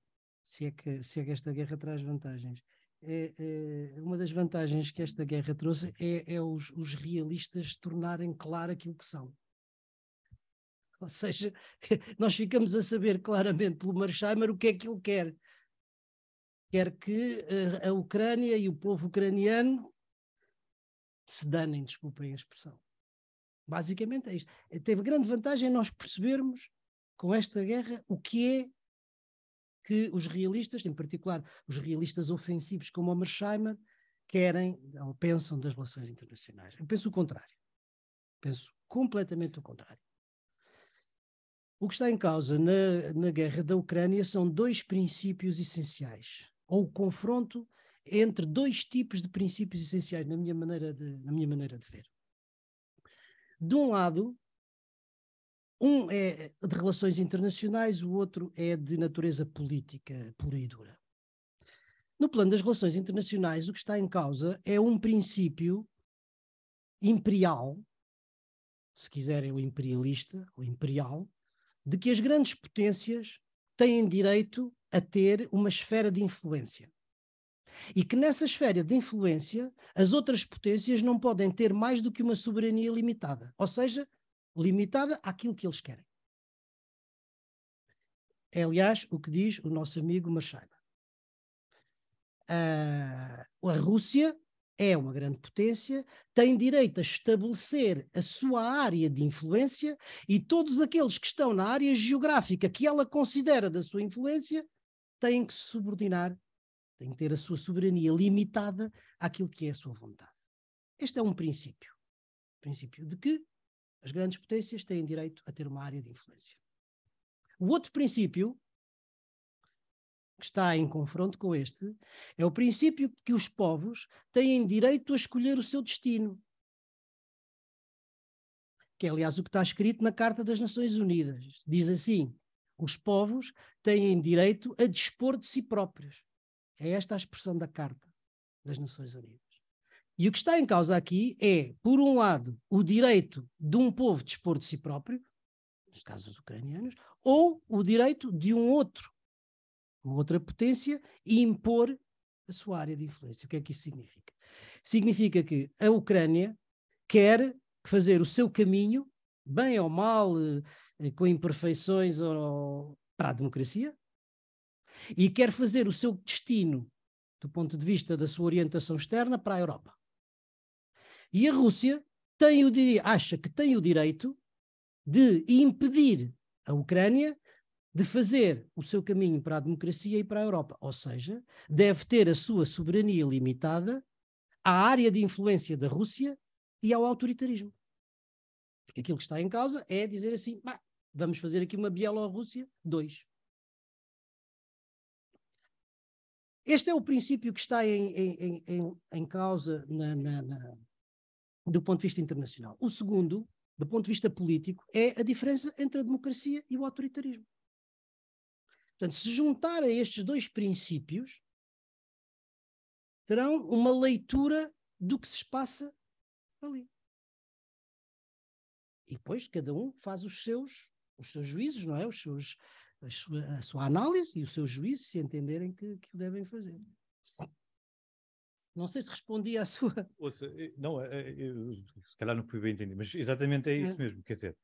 se é que, se é que esta guerra traz vantagens, é, é, uma das vantagens que esta guerra trouxe é, é os, os realistas tornarem claro aquilo que são. Ou seja, nós ficamos a saber claramente pelo Marsheimer o que é que ele quer quer que eh, a Ucrânia e o povo ucraniano se danem, desculpem a expressão. Basicamente é isto. Eh, teve grande vantagem nós percebermos com esta guerra o que é que os realistas, em particular os realistas ofensivos como o Mersheimer, querem ou pensam das relações internacionais. Eu penso o contrário. Penso completamente o contrário. O que está em causa na, na guerra da Ucrânia são dois princípios essenciais ou o confronto entre dois tipos de princípios essenciais, na minha maneira de, na minha maneira de ver. De um lado, um é de relações internacionais, o outro é de natureza política pura e dura. No plano das relações internacionais, o que está em causa é um princípio imperial, se quiserem o imperialista, o imperial, de que as grandes potências têm direito a ter uma esfera de influência. E que nessa esfera de influência as outras potências não podem ter mais do que uma soberania limitada, ou seja, limitada àquilo que eles querem. É, aliás, o que diz o nosso amigo Machado. Uh, a Rússia é uma grande potência, tem direito a estabelecer a sua área de influência e todos aqueles que estão na área geográfica que ela considera da sua influência têm que se subordinar, têm que ter a sua soberania limitada àquilo que é a sua vontade. Este é um princípio. O princípio de que as grandes potências têm direito a ter uma área de influência. O outro princípio, que está em confronto com este, é o princípio que os povos têm direito a escolher o seu destino. Que é, aliás, o que está escrito na Carta das Nações Unidas. Diz assim: os povos têm direito a dispor de si próprios. É esta a expressão da Carta das Nações Unidas. E o que está em causa aqui é, por um lado, o direito de um povo dispor de si próprio, nos casos ucranianos, ou o direito de um outro, uma outra potência, impor a sua área de influência. O que é que isso significa? Significa que a Ucrânia quer fazer o seu caminho bem ou mal, eh, com imperfeições ou, para a democracia, e quer fazer o seu destino, do ponto de vista da sua orientação externa, para a Europa. E a Rússia tem o, acha que tem o direito de impedir a Ucrânia de fazer o seu caminho para a democracia e para a Europa. Ou seja, deve ter a sua soberania limitada à área de influência da Rússia e ao autoritarismo. Porque aquilo que está em causa é dizer assim: bah, vamos fazer aqui uma Bielorrússia 2. Este é o princípio que está em, em, em, em causa na, na, na, do ponto de vista internacional. O segundo, do ponto de vista político, é a diferença entre a democracia e o autoritarismo. Portanto, se juntarem estes dois princípios, terão uma leitura do que se passa ali. E depois cada um faz os seus, os seus juízos, não é? Os seus, a, sua, a sua análise e o seu juízo, se entenderem que, que o devem fazer. Não sei se respondi à sua. Ouça, eh, não, eh, eh, eu, se calhar não fui bem entendido, mas exatamente é isso é. mesmo. Quer dizer,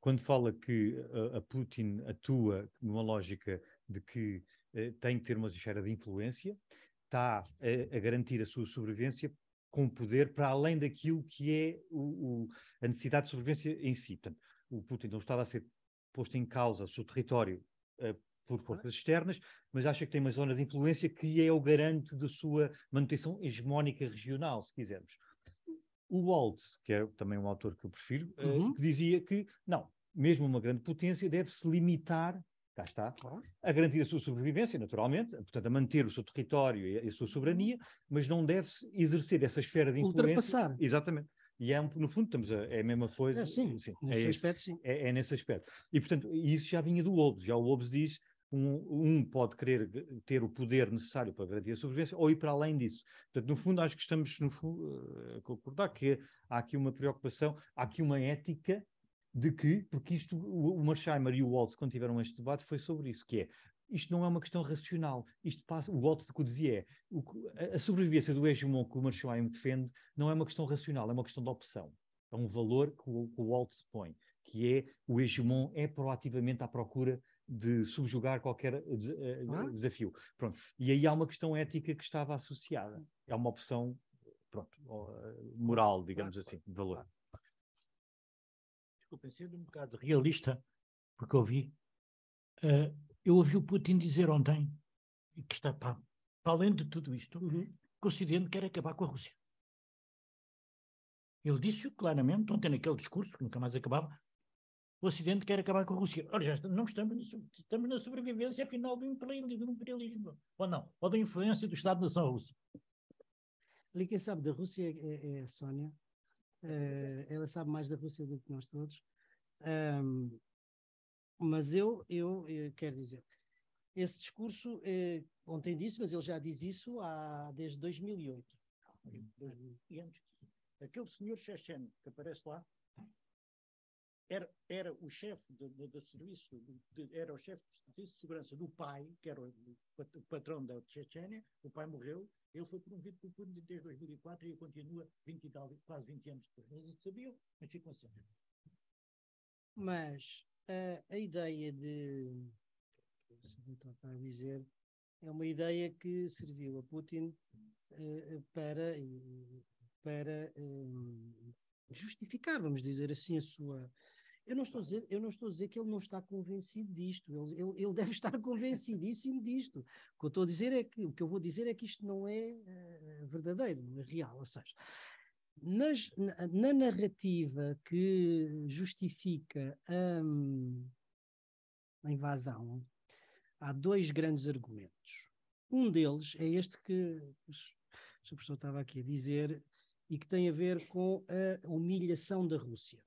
quando fala que a, a Putin atua numa lógica de que eh, tem que ter uma esfera de influência, está a, garantir a sua sobrevivência com poder para além daquilo que é o, o, a necessidade de sobrevivência em si. Portanto, o Putin não estava a ser posto em causa o seu território uh, por forças externas, mas acha que tem uma zona de influência que é o garante da sua manutenção hegemónica regional, se quisermos. O Waltz, que é também um autor que eu prefiro, eh, uhum. que dizia que, não, mesmo uma grande potência deve se limitar cá está, a garantir a sua sobrevivência, naturalmente, portanto, a manter o seu território e a sua uhum. soberania, mas não deve exercer essa esfera de influência. Ultrapassar. Exatamente. E é, no fundo, estamos a, é a mesma coisa. É, sim, sim nesse é aspecto, sim. É, é, nesse aspecto. E, portanto, isso já vinha do Hobbes. Já o Hobbes diz um, um pode querer ter o poder necessário para garantir a sobrevivência ou ir para além disso. Portanto, no fundo, acho que estamos no fundo, eh, a concordar que há aqui uma preocupação, há aqui uma ética de que, porque isto, o Mersheimer e o Waltz, quando tiveram este debate, foi sobre isso, que é, isto não é uma questão racional, isto passa, o Waltz que que dizia é, o, a sobrevivência do hegemon que o Mersheimer defende não é uma questão racional, é uma questão de opção. É um valor que o, o Waltz põe, que é o hegemon é proativamente à procura de subjugar qualquer eh, eh, ah. desafio. Pronto. E aí há uma questão ética que estava associada. É uma opção, pronto, eh, moral, digamos assim, de valor desculpem, sendo um bocado realista, porque ouvi, uh, eu ouvi o Putin dizer ontem, que está para, para além de tudo isto, uhum. que o Ocidente quer acabar com a Rússia. Ele disse claramente, ontem naquele discurso, que nunca mais acabava, o Ocidente quer acabar com a Rússia. Olha, já não estamos, estamos na sobrevivência afinal do imperialismo, do imperialismo, ou não, ou da influência do Estado-nação russo. Ali quem sabe da Rússia é, é a Sónia, Uh, ela sabe mais da Rússia do que nós todos. Um, mas eu, eu, eu, quero dizer, esse discurso, eh, ontem disse, mas ele já diz isso há, desde 2008. aquele senhor Chechen que aparece lá, era, era o chefe de, de, de serviço, de, era o chefe de serviço de segurança do pai, que era o, o patrão da Chechênia, o pai morreu, ele foi promovido por Putin desde 2004 e continua 20, quase 20 anos depois. Mas eles sabiam, mas ficam sem. Mas a, a ideia de. Está a dizer, é uma ideia que serviu a Putin uh, para, eh, para um, justificar, vamos dizer assim, a sua, eu não estou a dizer, eu não estou a dizer que ele não está convencido disto. Ele, ele, ele deve estar convencidíssimo disto. O que eu estou a dizer é que o que eu vou dizer é que isto não é uh, verdadeiro, não é real. Ou seja, nas, na, na, narrativa que justifica a hum, invasão, há dois grandes argumentos. Um deles é este que, que a pessoa estava aqui a dizer e que tem a ver com a humilhação da Rússia.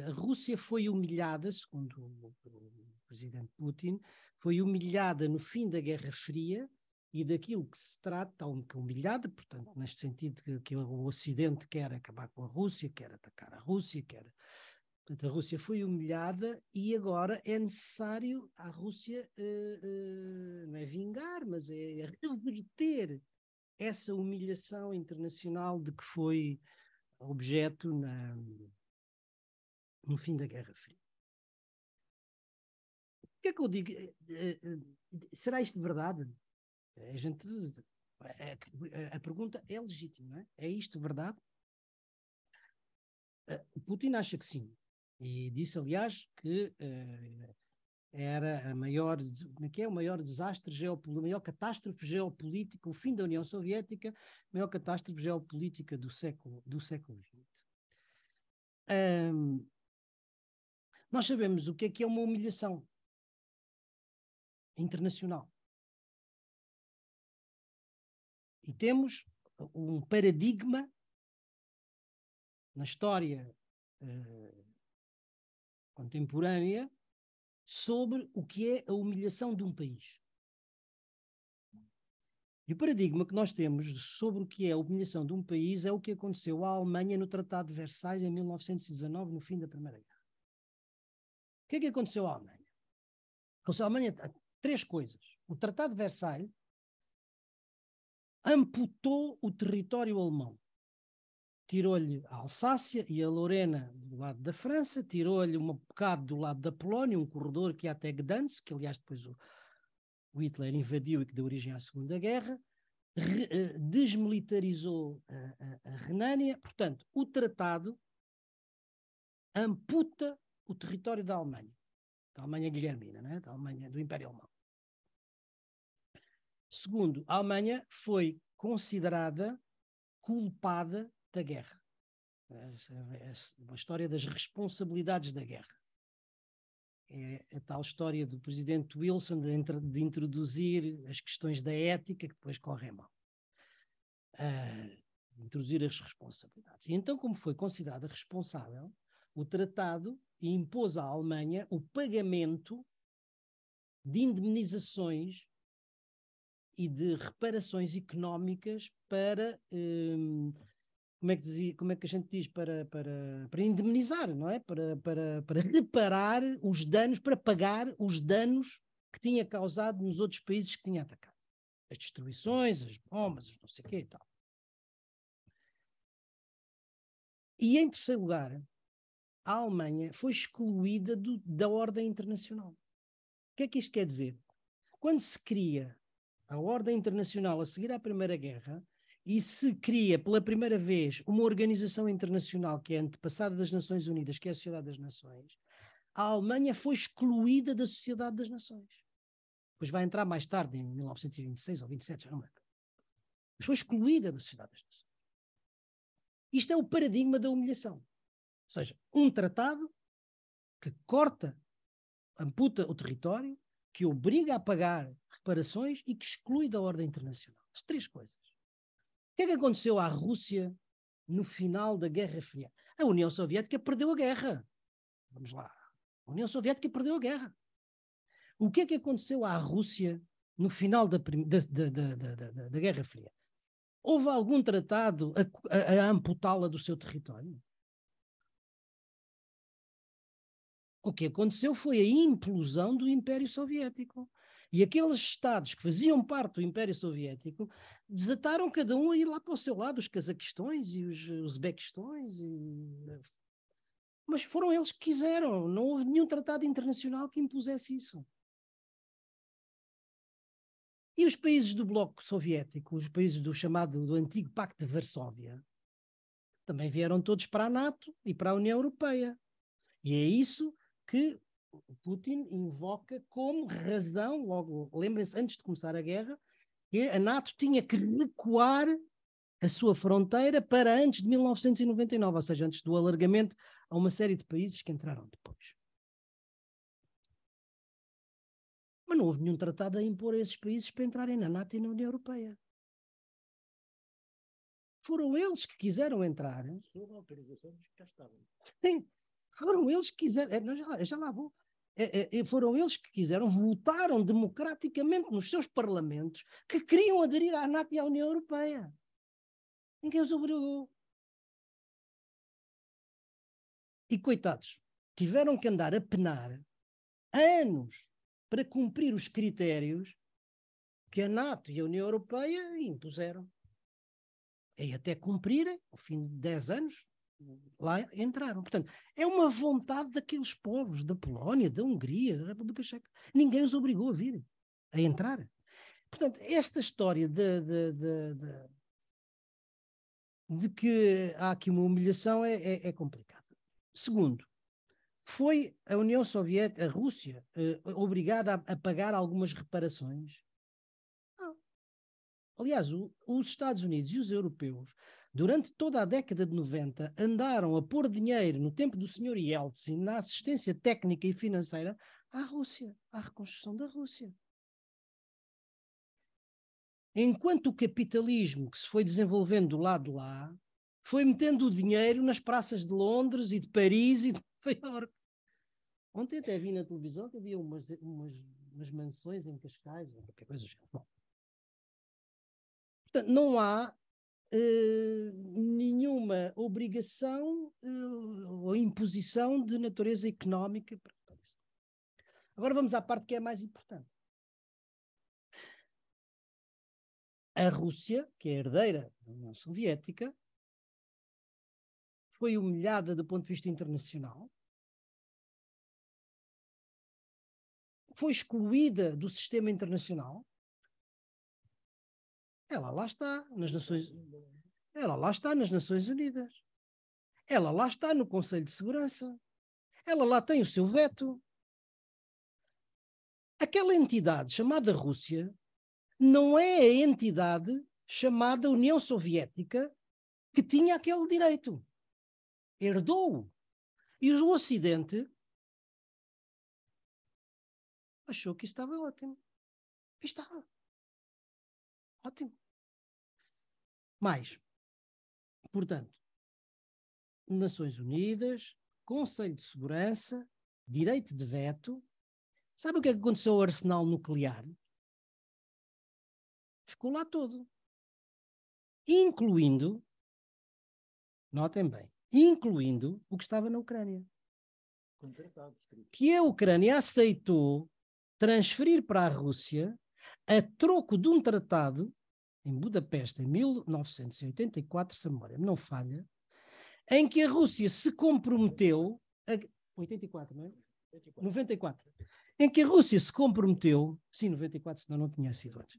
A Rússia foi humilhada, segundo o, o presidente Putin, foi humilhada no fim da Guerra Fria e daquilo que se trata, humilhada, portanto, neste sentido que, que o Ocidente quer acabar com a Rússia, quer atacar a Rússia, quer. Portanto, a Rússia foi humilhada e agora é necessário a Rússia, uh, uh, não é vingar, mas é reverter essa humilhação internacional de que foi objeto na, no fim da Guerra Fria. O que é que eu digo? Eh, eh, será isto verdade? É, a gente. É, a, pergunta é legítima, não é? É isto verdade? O eh, Putin acha que sim. E disse, aliás, que era a maior, é que é? O maior desastre geopolítico, a maior catástrofe geopolítica, o fim da União Soviética, a maior catástrofe geopolítica do século, do século XX. Um, nós sabemos o que é que é uma humilhação internacional. E temos um paradigma na história eh, contemporânea sobre o que é a humilhação de um país. E o paradigma que nós temos sobre o que é a humilhação de um país é o que aconteceu à Alemanha no Tratado de Versailles em 1919, no fim da Primeira Guerra que é que aconteceu à Alemanha? Aconteceu à Alemanha três coisas. O Tratado de Versailles amputou o território alemão. Tirou-lhe a Alsácia e a Lorena do lado da França, tirou-lhe um bocado do lado da Polónia, um corredor que ia até Gdansk, que aliás depois o, Hitler invadiu e que deu origem à Segunda Guerra, eh, desmilitarizou a, a, a Renânia. Portanto, o tratado amputa o território da Alemanha, da Alemanha Guilhermina, né? da Alemanha do Império Alemão. Segundo, a Alemanha foi considerada culpada da guerra. É, é, é uma história das responsabilidades da guerra. É a tal história do presidente Wilson de, de introduzir as questões da ética que depois correm mal. Uh, introduzir as responsabilidades. E então, como foi considerada responsável, o tratado e impôs à Alemanha o pagamento de indemnizações e de reparações económicas para hum, como é que dizia, como é que a gente diz para, para, para indemnizar, não é? Para, para, para reparar os danos, para pagar os danos que tinha causado nos outros países que tinha atacado. As destruições, as bombas, os não sei o quê e tal. E em terceiro lugar, a Alemanha foi excluída do, da ordem internacional. O que é que isto quer dizer? Quando se cria a ordem internacional a seguir à Primeira Guerra e se cria pela primeira vez uma organização internacional que é antepassada das Nações Unidas, que é a Sociedade das Nações, a Alemanha foi excluída da Sociedade das Nações. Pois vai entrar mais tarde, em 1926 ou 27, já não é? Mas foi excluída da Sociedade das Nações. Isto é o paradigma da humilhação seja, um tratado que corta, amputa o território, que obriga a pagar reparações e que exclui da ordem internacional. As três coisas. O que é que aconteceu à Rússia no final da Guerra Fria? A União Soviética perdeu a guerra. Vamos lá. A União Soviética perdeu a guerra. O que é que aconteceu à Rússia no final da, da, da, da Guerra Fria? Houve algum tratado a, a, a amputá-la do seu território? o que aconteceu foi a implosão do Império Soviético. E aqueles Estados que faziam parte do Império Soviético desataram cada um a ir lá para o seu lado, os cazaquistões e os uzbequistões. E... Mas foram eles que quiseram, não houve nenhum tratado internacional que impusesse isso. E os países do Bloco Soviético, os países do chamado do antigo Pacto de Varsóvia, também vieram todos para a NATO e para a União Europeia. E é isso que Putin invoca como razão, logo, lembrem-se, antes de começar a guerra, que a NATO tinha que recuar a sua fronteira para antes de 1999, ou seja, antes do alargamento a uma série de países que entraram depois. Mas não houve nenhum tratado a impor a esses países para entrarem na NATO e na União Europeia. Foram eles que quiseram entrar. Sob a autorização dos que já estavam. Sim, foram eles que quiseram, é, já, já lá vou. É, é, é, foram eles que quiseram, votaram democraticamente nos seus parlamentos que queriam aderir à NATO e à União Europeia. Ninguém os obrigou. E coitados, tiveram que andar a penar anos para cumprir os critérios que a NATO e a União Europeia impuseram. E até cumprirem, ao fim de 10 anos, lá entraram. Portanto, é uma vontade daqueles povos, da Polónia, da Hungria, da República Checa. Ninguém os obrigou a vir, a entrar. Portanto, esta história de, de, de, de, de que há aqui uma humilhação é, é, é complicada. Segundo, foi a União Soviética, a Rússia, eh, obrigada a, a, pagar algumas reparações? Não. Aliás, o, os Estados Unidos e os europeus durante toda a década de 90, andaram a pôr dinheiro no tempo do senhor Yeltsin na assistência técnica e financeira à Rússia, à reconstrução da Rússia. Enquanto o capitalismo que se foi desenvolvendo do lado de lá foi metendo o dinheiro nas praças de Londres e de Paris e de Nova Iorque. Ontem até vi na televisão que havia umas, umas, umas mansões em Cascais, ou qualquer coisa do género. Portanto, não há eh, nenhuma obrigação uh, ou imposição de natureza económica. Agora vamos à parte que é mais importante. A Rússia, que é herdeira da União Soviética, foi humilhada do ponto de vista internacional, foi excluída do sistema internacional, ela lá está nas Nações Ela lá está nas Nações Unidas. Ela lá está no Conselho de Segurança. Ela lá tem o seu veto. Aquela entidade chamada Rússia não é a entidade chamada União Soviética que tinha aquele direito. Herdou-o. E o Ocidente achou que estava ótimo. E estava. Ótimo. Mais, portanto, Nações Unidas, Conselho de Segurança, direito de veto. Sabe o que é que aconteceu ao arsenal nuclear? Ficou lá todo. Incluindo, notem bem, incluindo o que estava na Ucrânia. Que a Ucrânia aceitou transferir para a Rússia a troco de um tratado em Budapeste, em 1984, se a memória não falha, em que a Rússia se comprometeu. A, 84, não é? 94. 94. Em que a Rússia se comprometeu. Sim, 94, senão não tinha sido antes.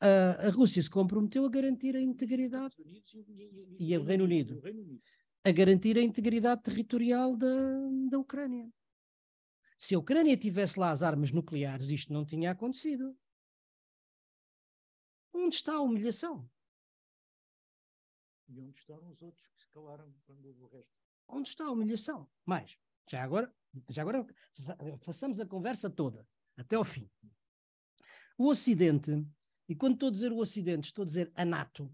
A, a Rússia se comprometeu a garantir a integridade. E o Reino Unido. A garantir a integridade territorial da, da Ucrânia. Se a Ucrânia tivesse lá as armas nucleares, isto não tinha acontecido. Onde está a humilhação? E onde estão os outros que se calaram quando o resto? Onde está a humilhação? Mais, já agora, já agora façamos a conversa toda, até ao fim. O Ocidente, e quando estou a dizer o Ocidente, estou a dizer a NATO,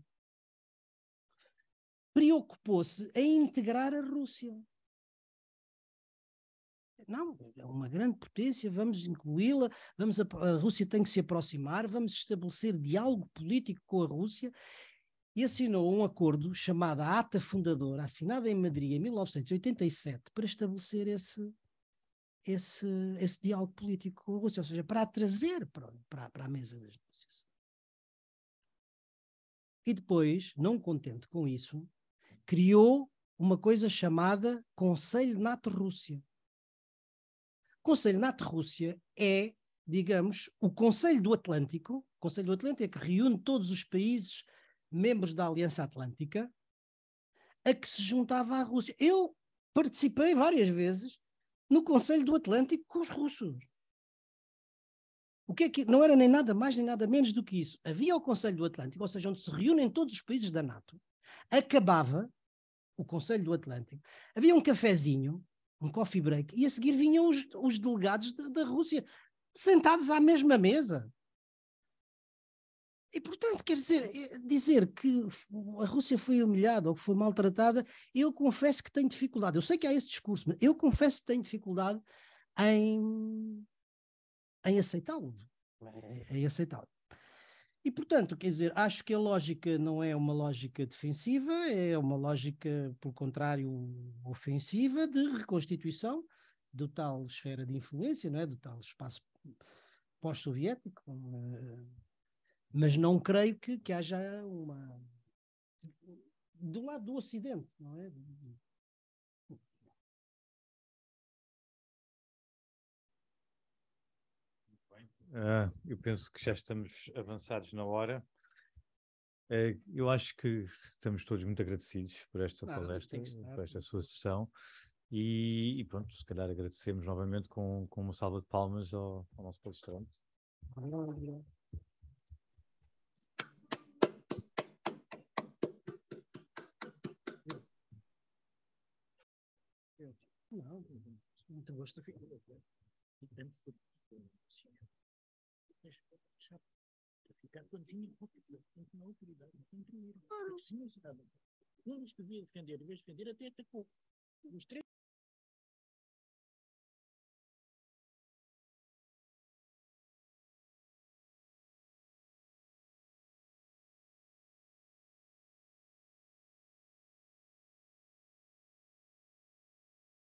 preocupou-se em integrar a Rússia. Não, é uma grande potência, vamos incluí-la, vamos a, a Rússia tem que se aproximar, vamos estabelecer diálogo político com a Rússia e assinou um acordo chamado Ata Fundadora, assinada em Madrid em 1987, para estabelecer esse, esse, esse diálogo político com a Rússia, ou seja, para a trazer para, para, para a mesa das negociações. E depois, não contente com isso, criou uma coisa chamada Conselho NATO-Rússia, o Conselho NATO-Rússia é, digamos, o Conselho do Atlântico, o Conselho do Atlântico é que reúne todos os países membros da Aliança Atlântica, a que se juntava a Rússia. Eu participei várias vezes no Conselho do Atlântico com os russos. O que é que não era nem nada mais nem nada menos do que isso? Havia o Conselho do Atlântico, ou seja, onde se reúnem todos os países da NATO. Acabava o Conselho do Atlântico. Havia um cafezinho um coffee break, e a seguir vinham os, os delegados de, da Rússia sentados à mesma mesa. E, portanto, quer dizer, eh, dizer que a Rússia foi humilhada ou que foi maltratada, eu confesso que tenho dificuldade. Eu sei que há esse discurso, mas eu confesso que tenho dificuldade em, em aceitá-lo. Em aceitá-lo. E, portanto, quer dizer, acho que a lógica não é uma lógica defensiva, é uma lógica, pelo contrário, ofensiva de reconstituição do tal esfera de influência, não é? do tal espaço pós-soviético. Eh, mas não creio que, que haja uma. do lado do Ocidente, não é? eu penso que já estamos avançados na hora. Uh, eu acho que estamos todos muito agradecidos por esta palestra, por esta sua sessão. E, e, pronto, se calhar agradecemos novamente com, com uma salva de palmas ao, ao nosso palestrante. Muito gosto. Fico ficar quando tinha oportunidade, tinha autoridade, tinha primeiro, claro. Um dos que veio defender, em vez de defender, até atacou. Os três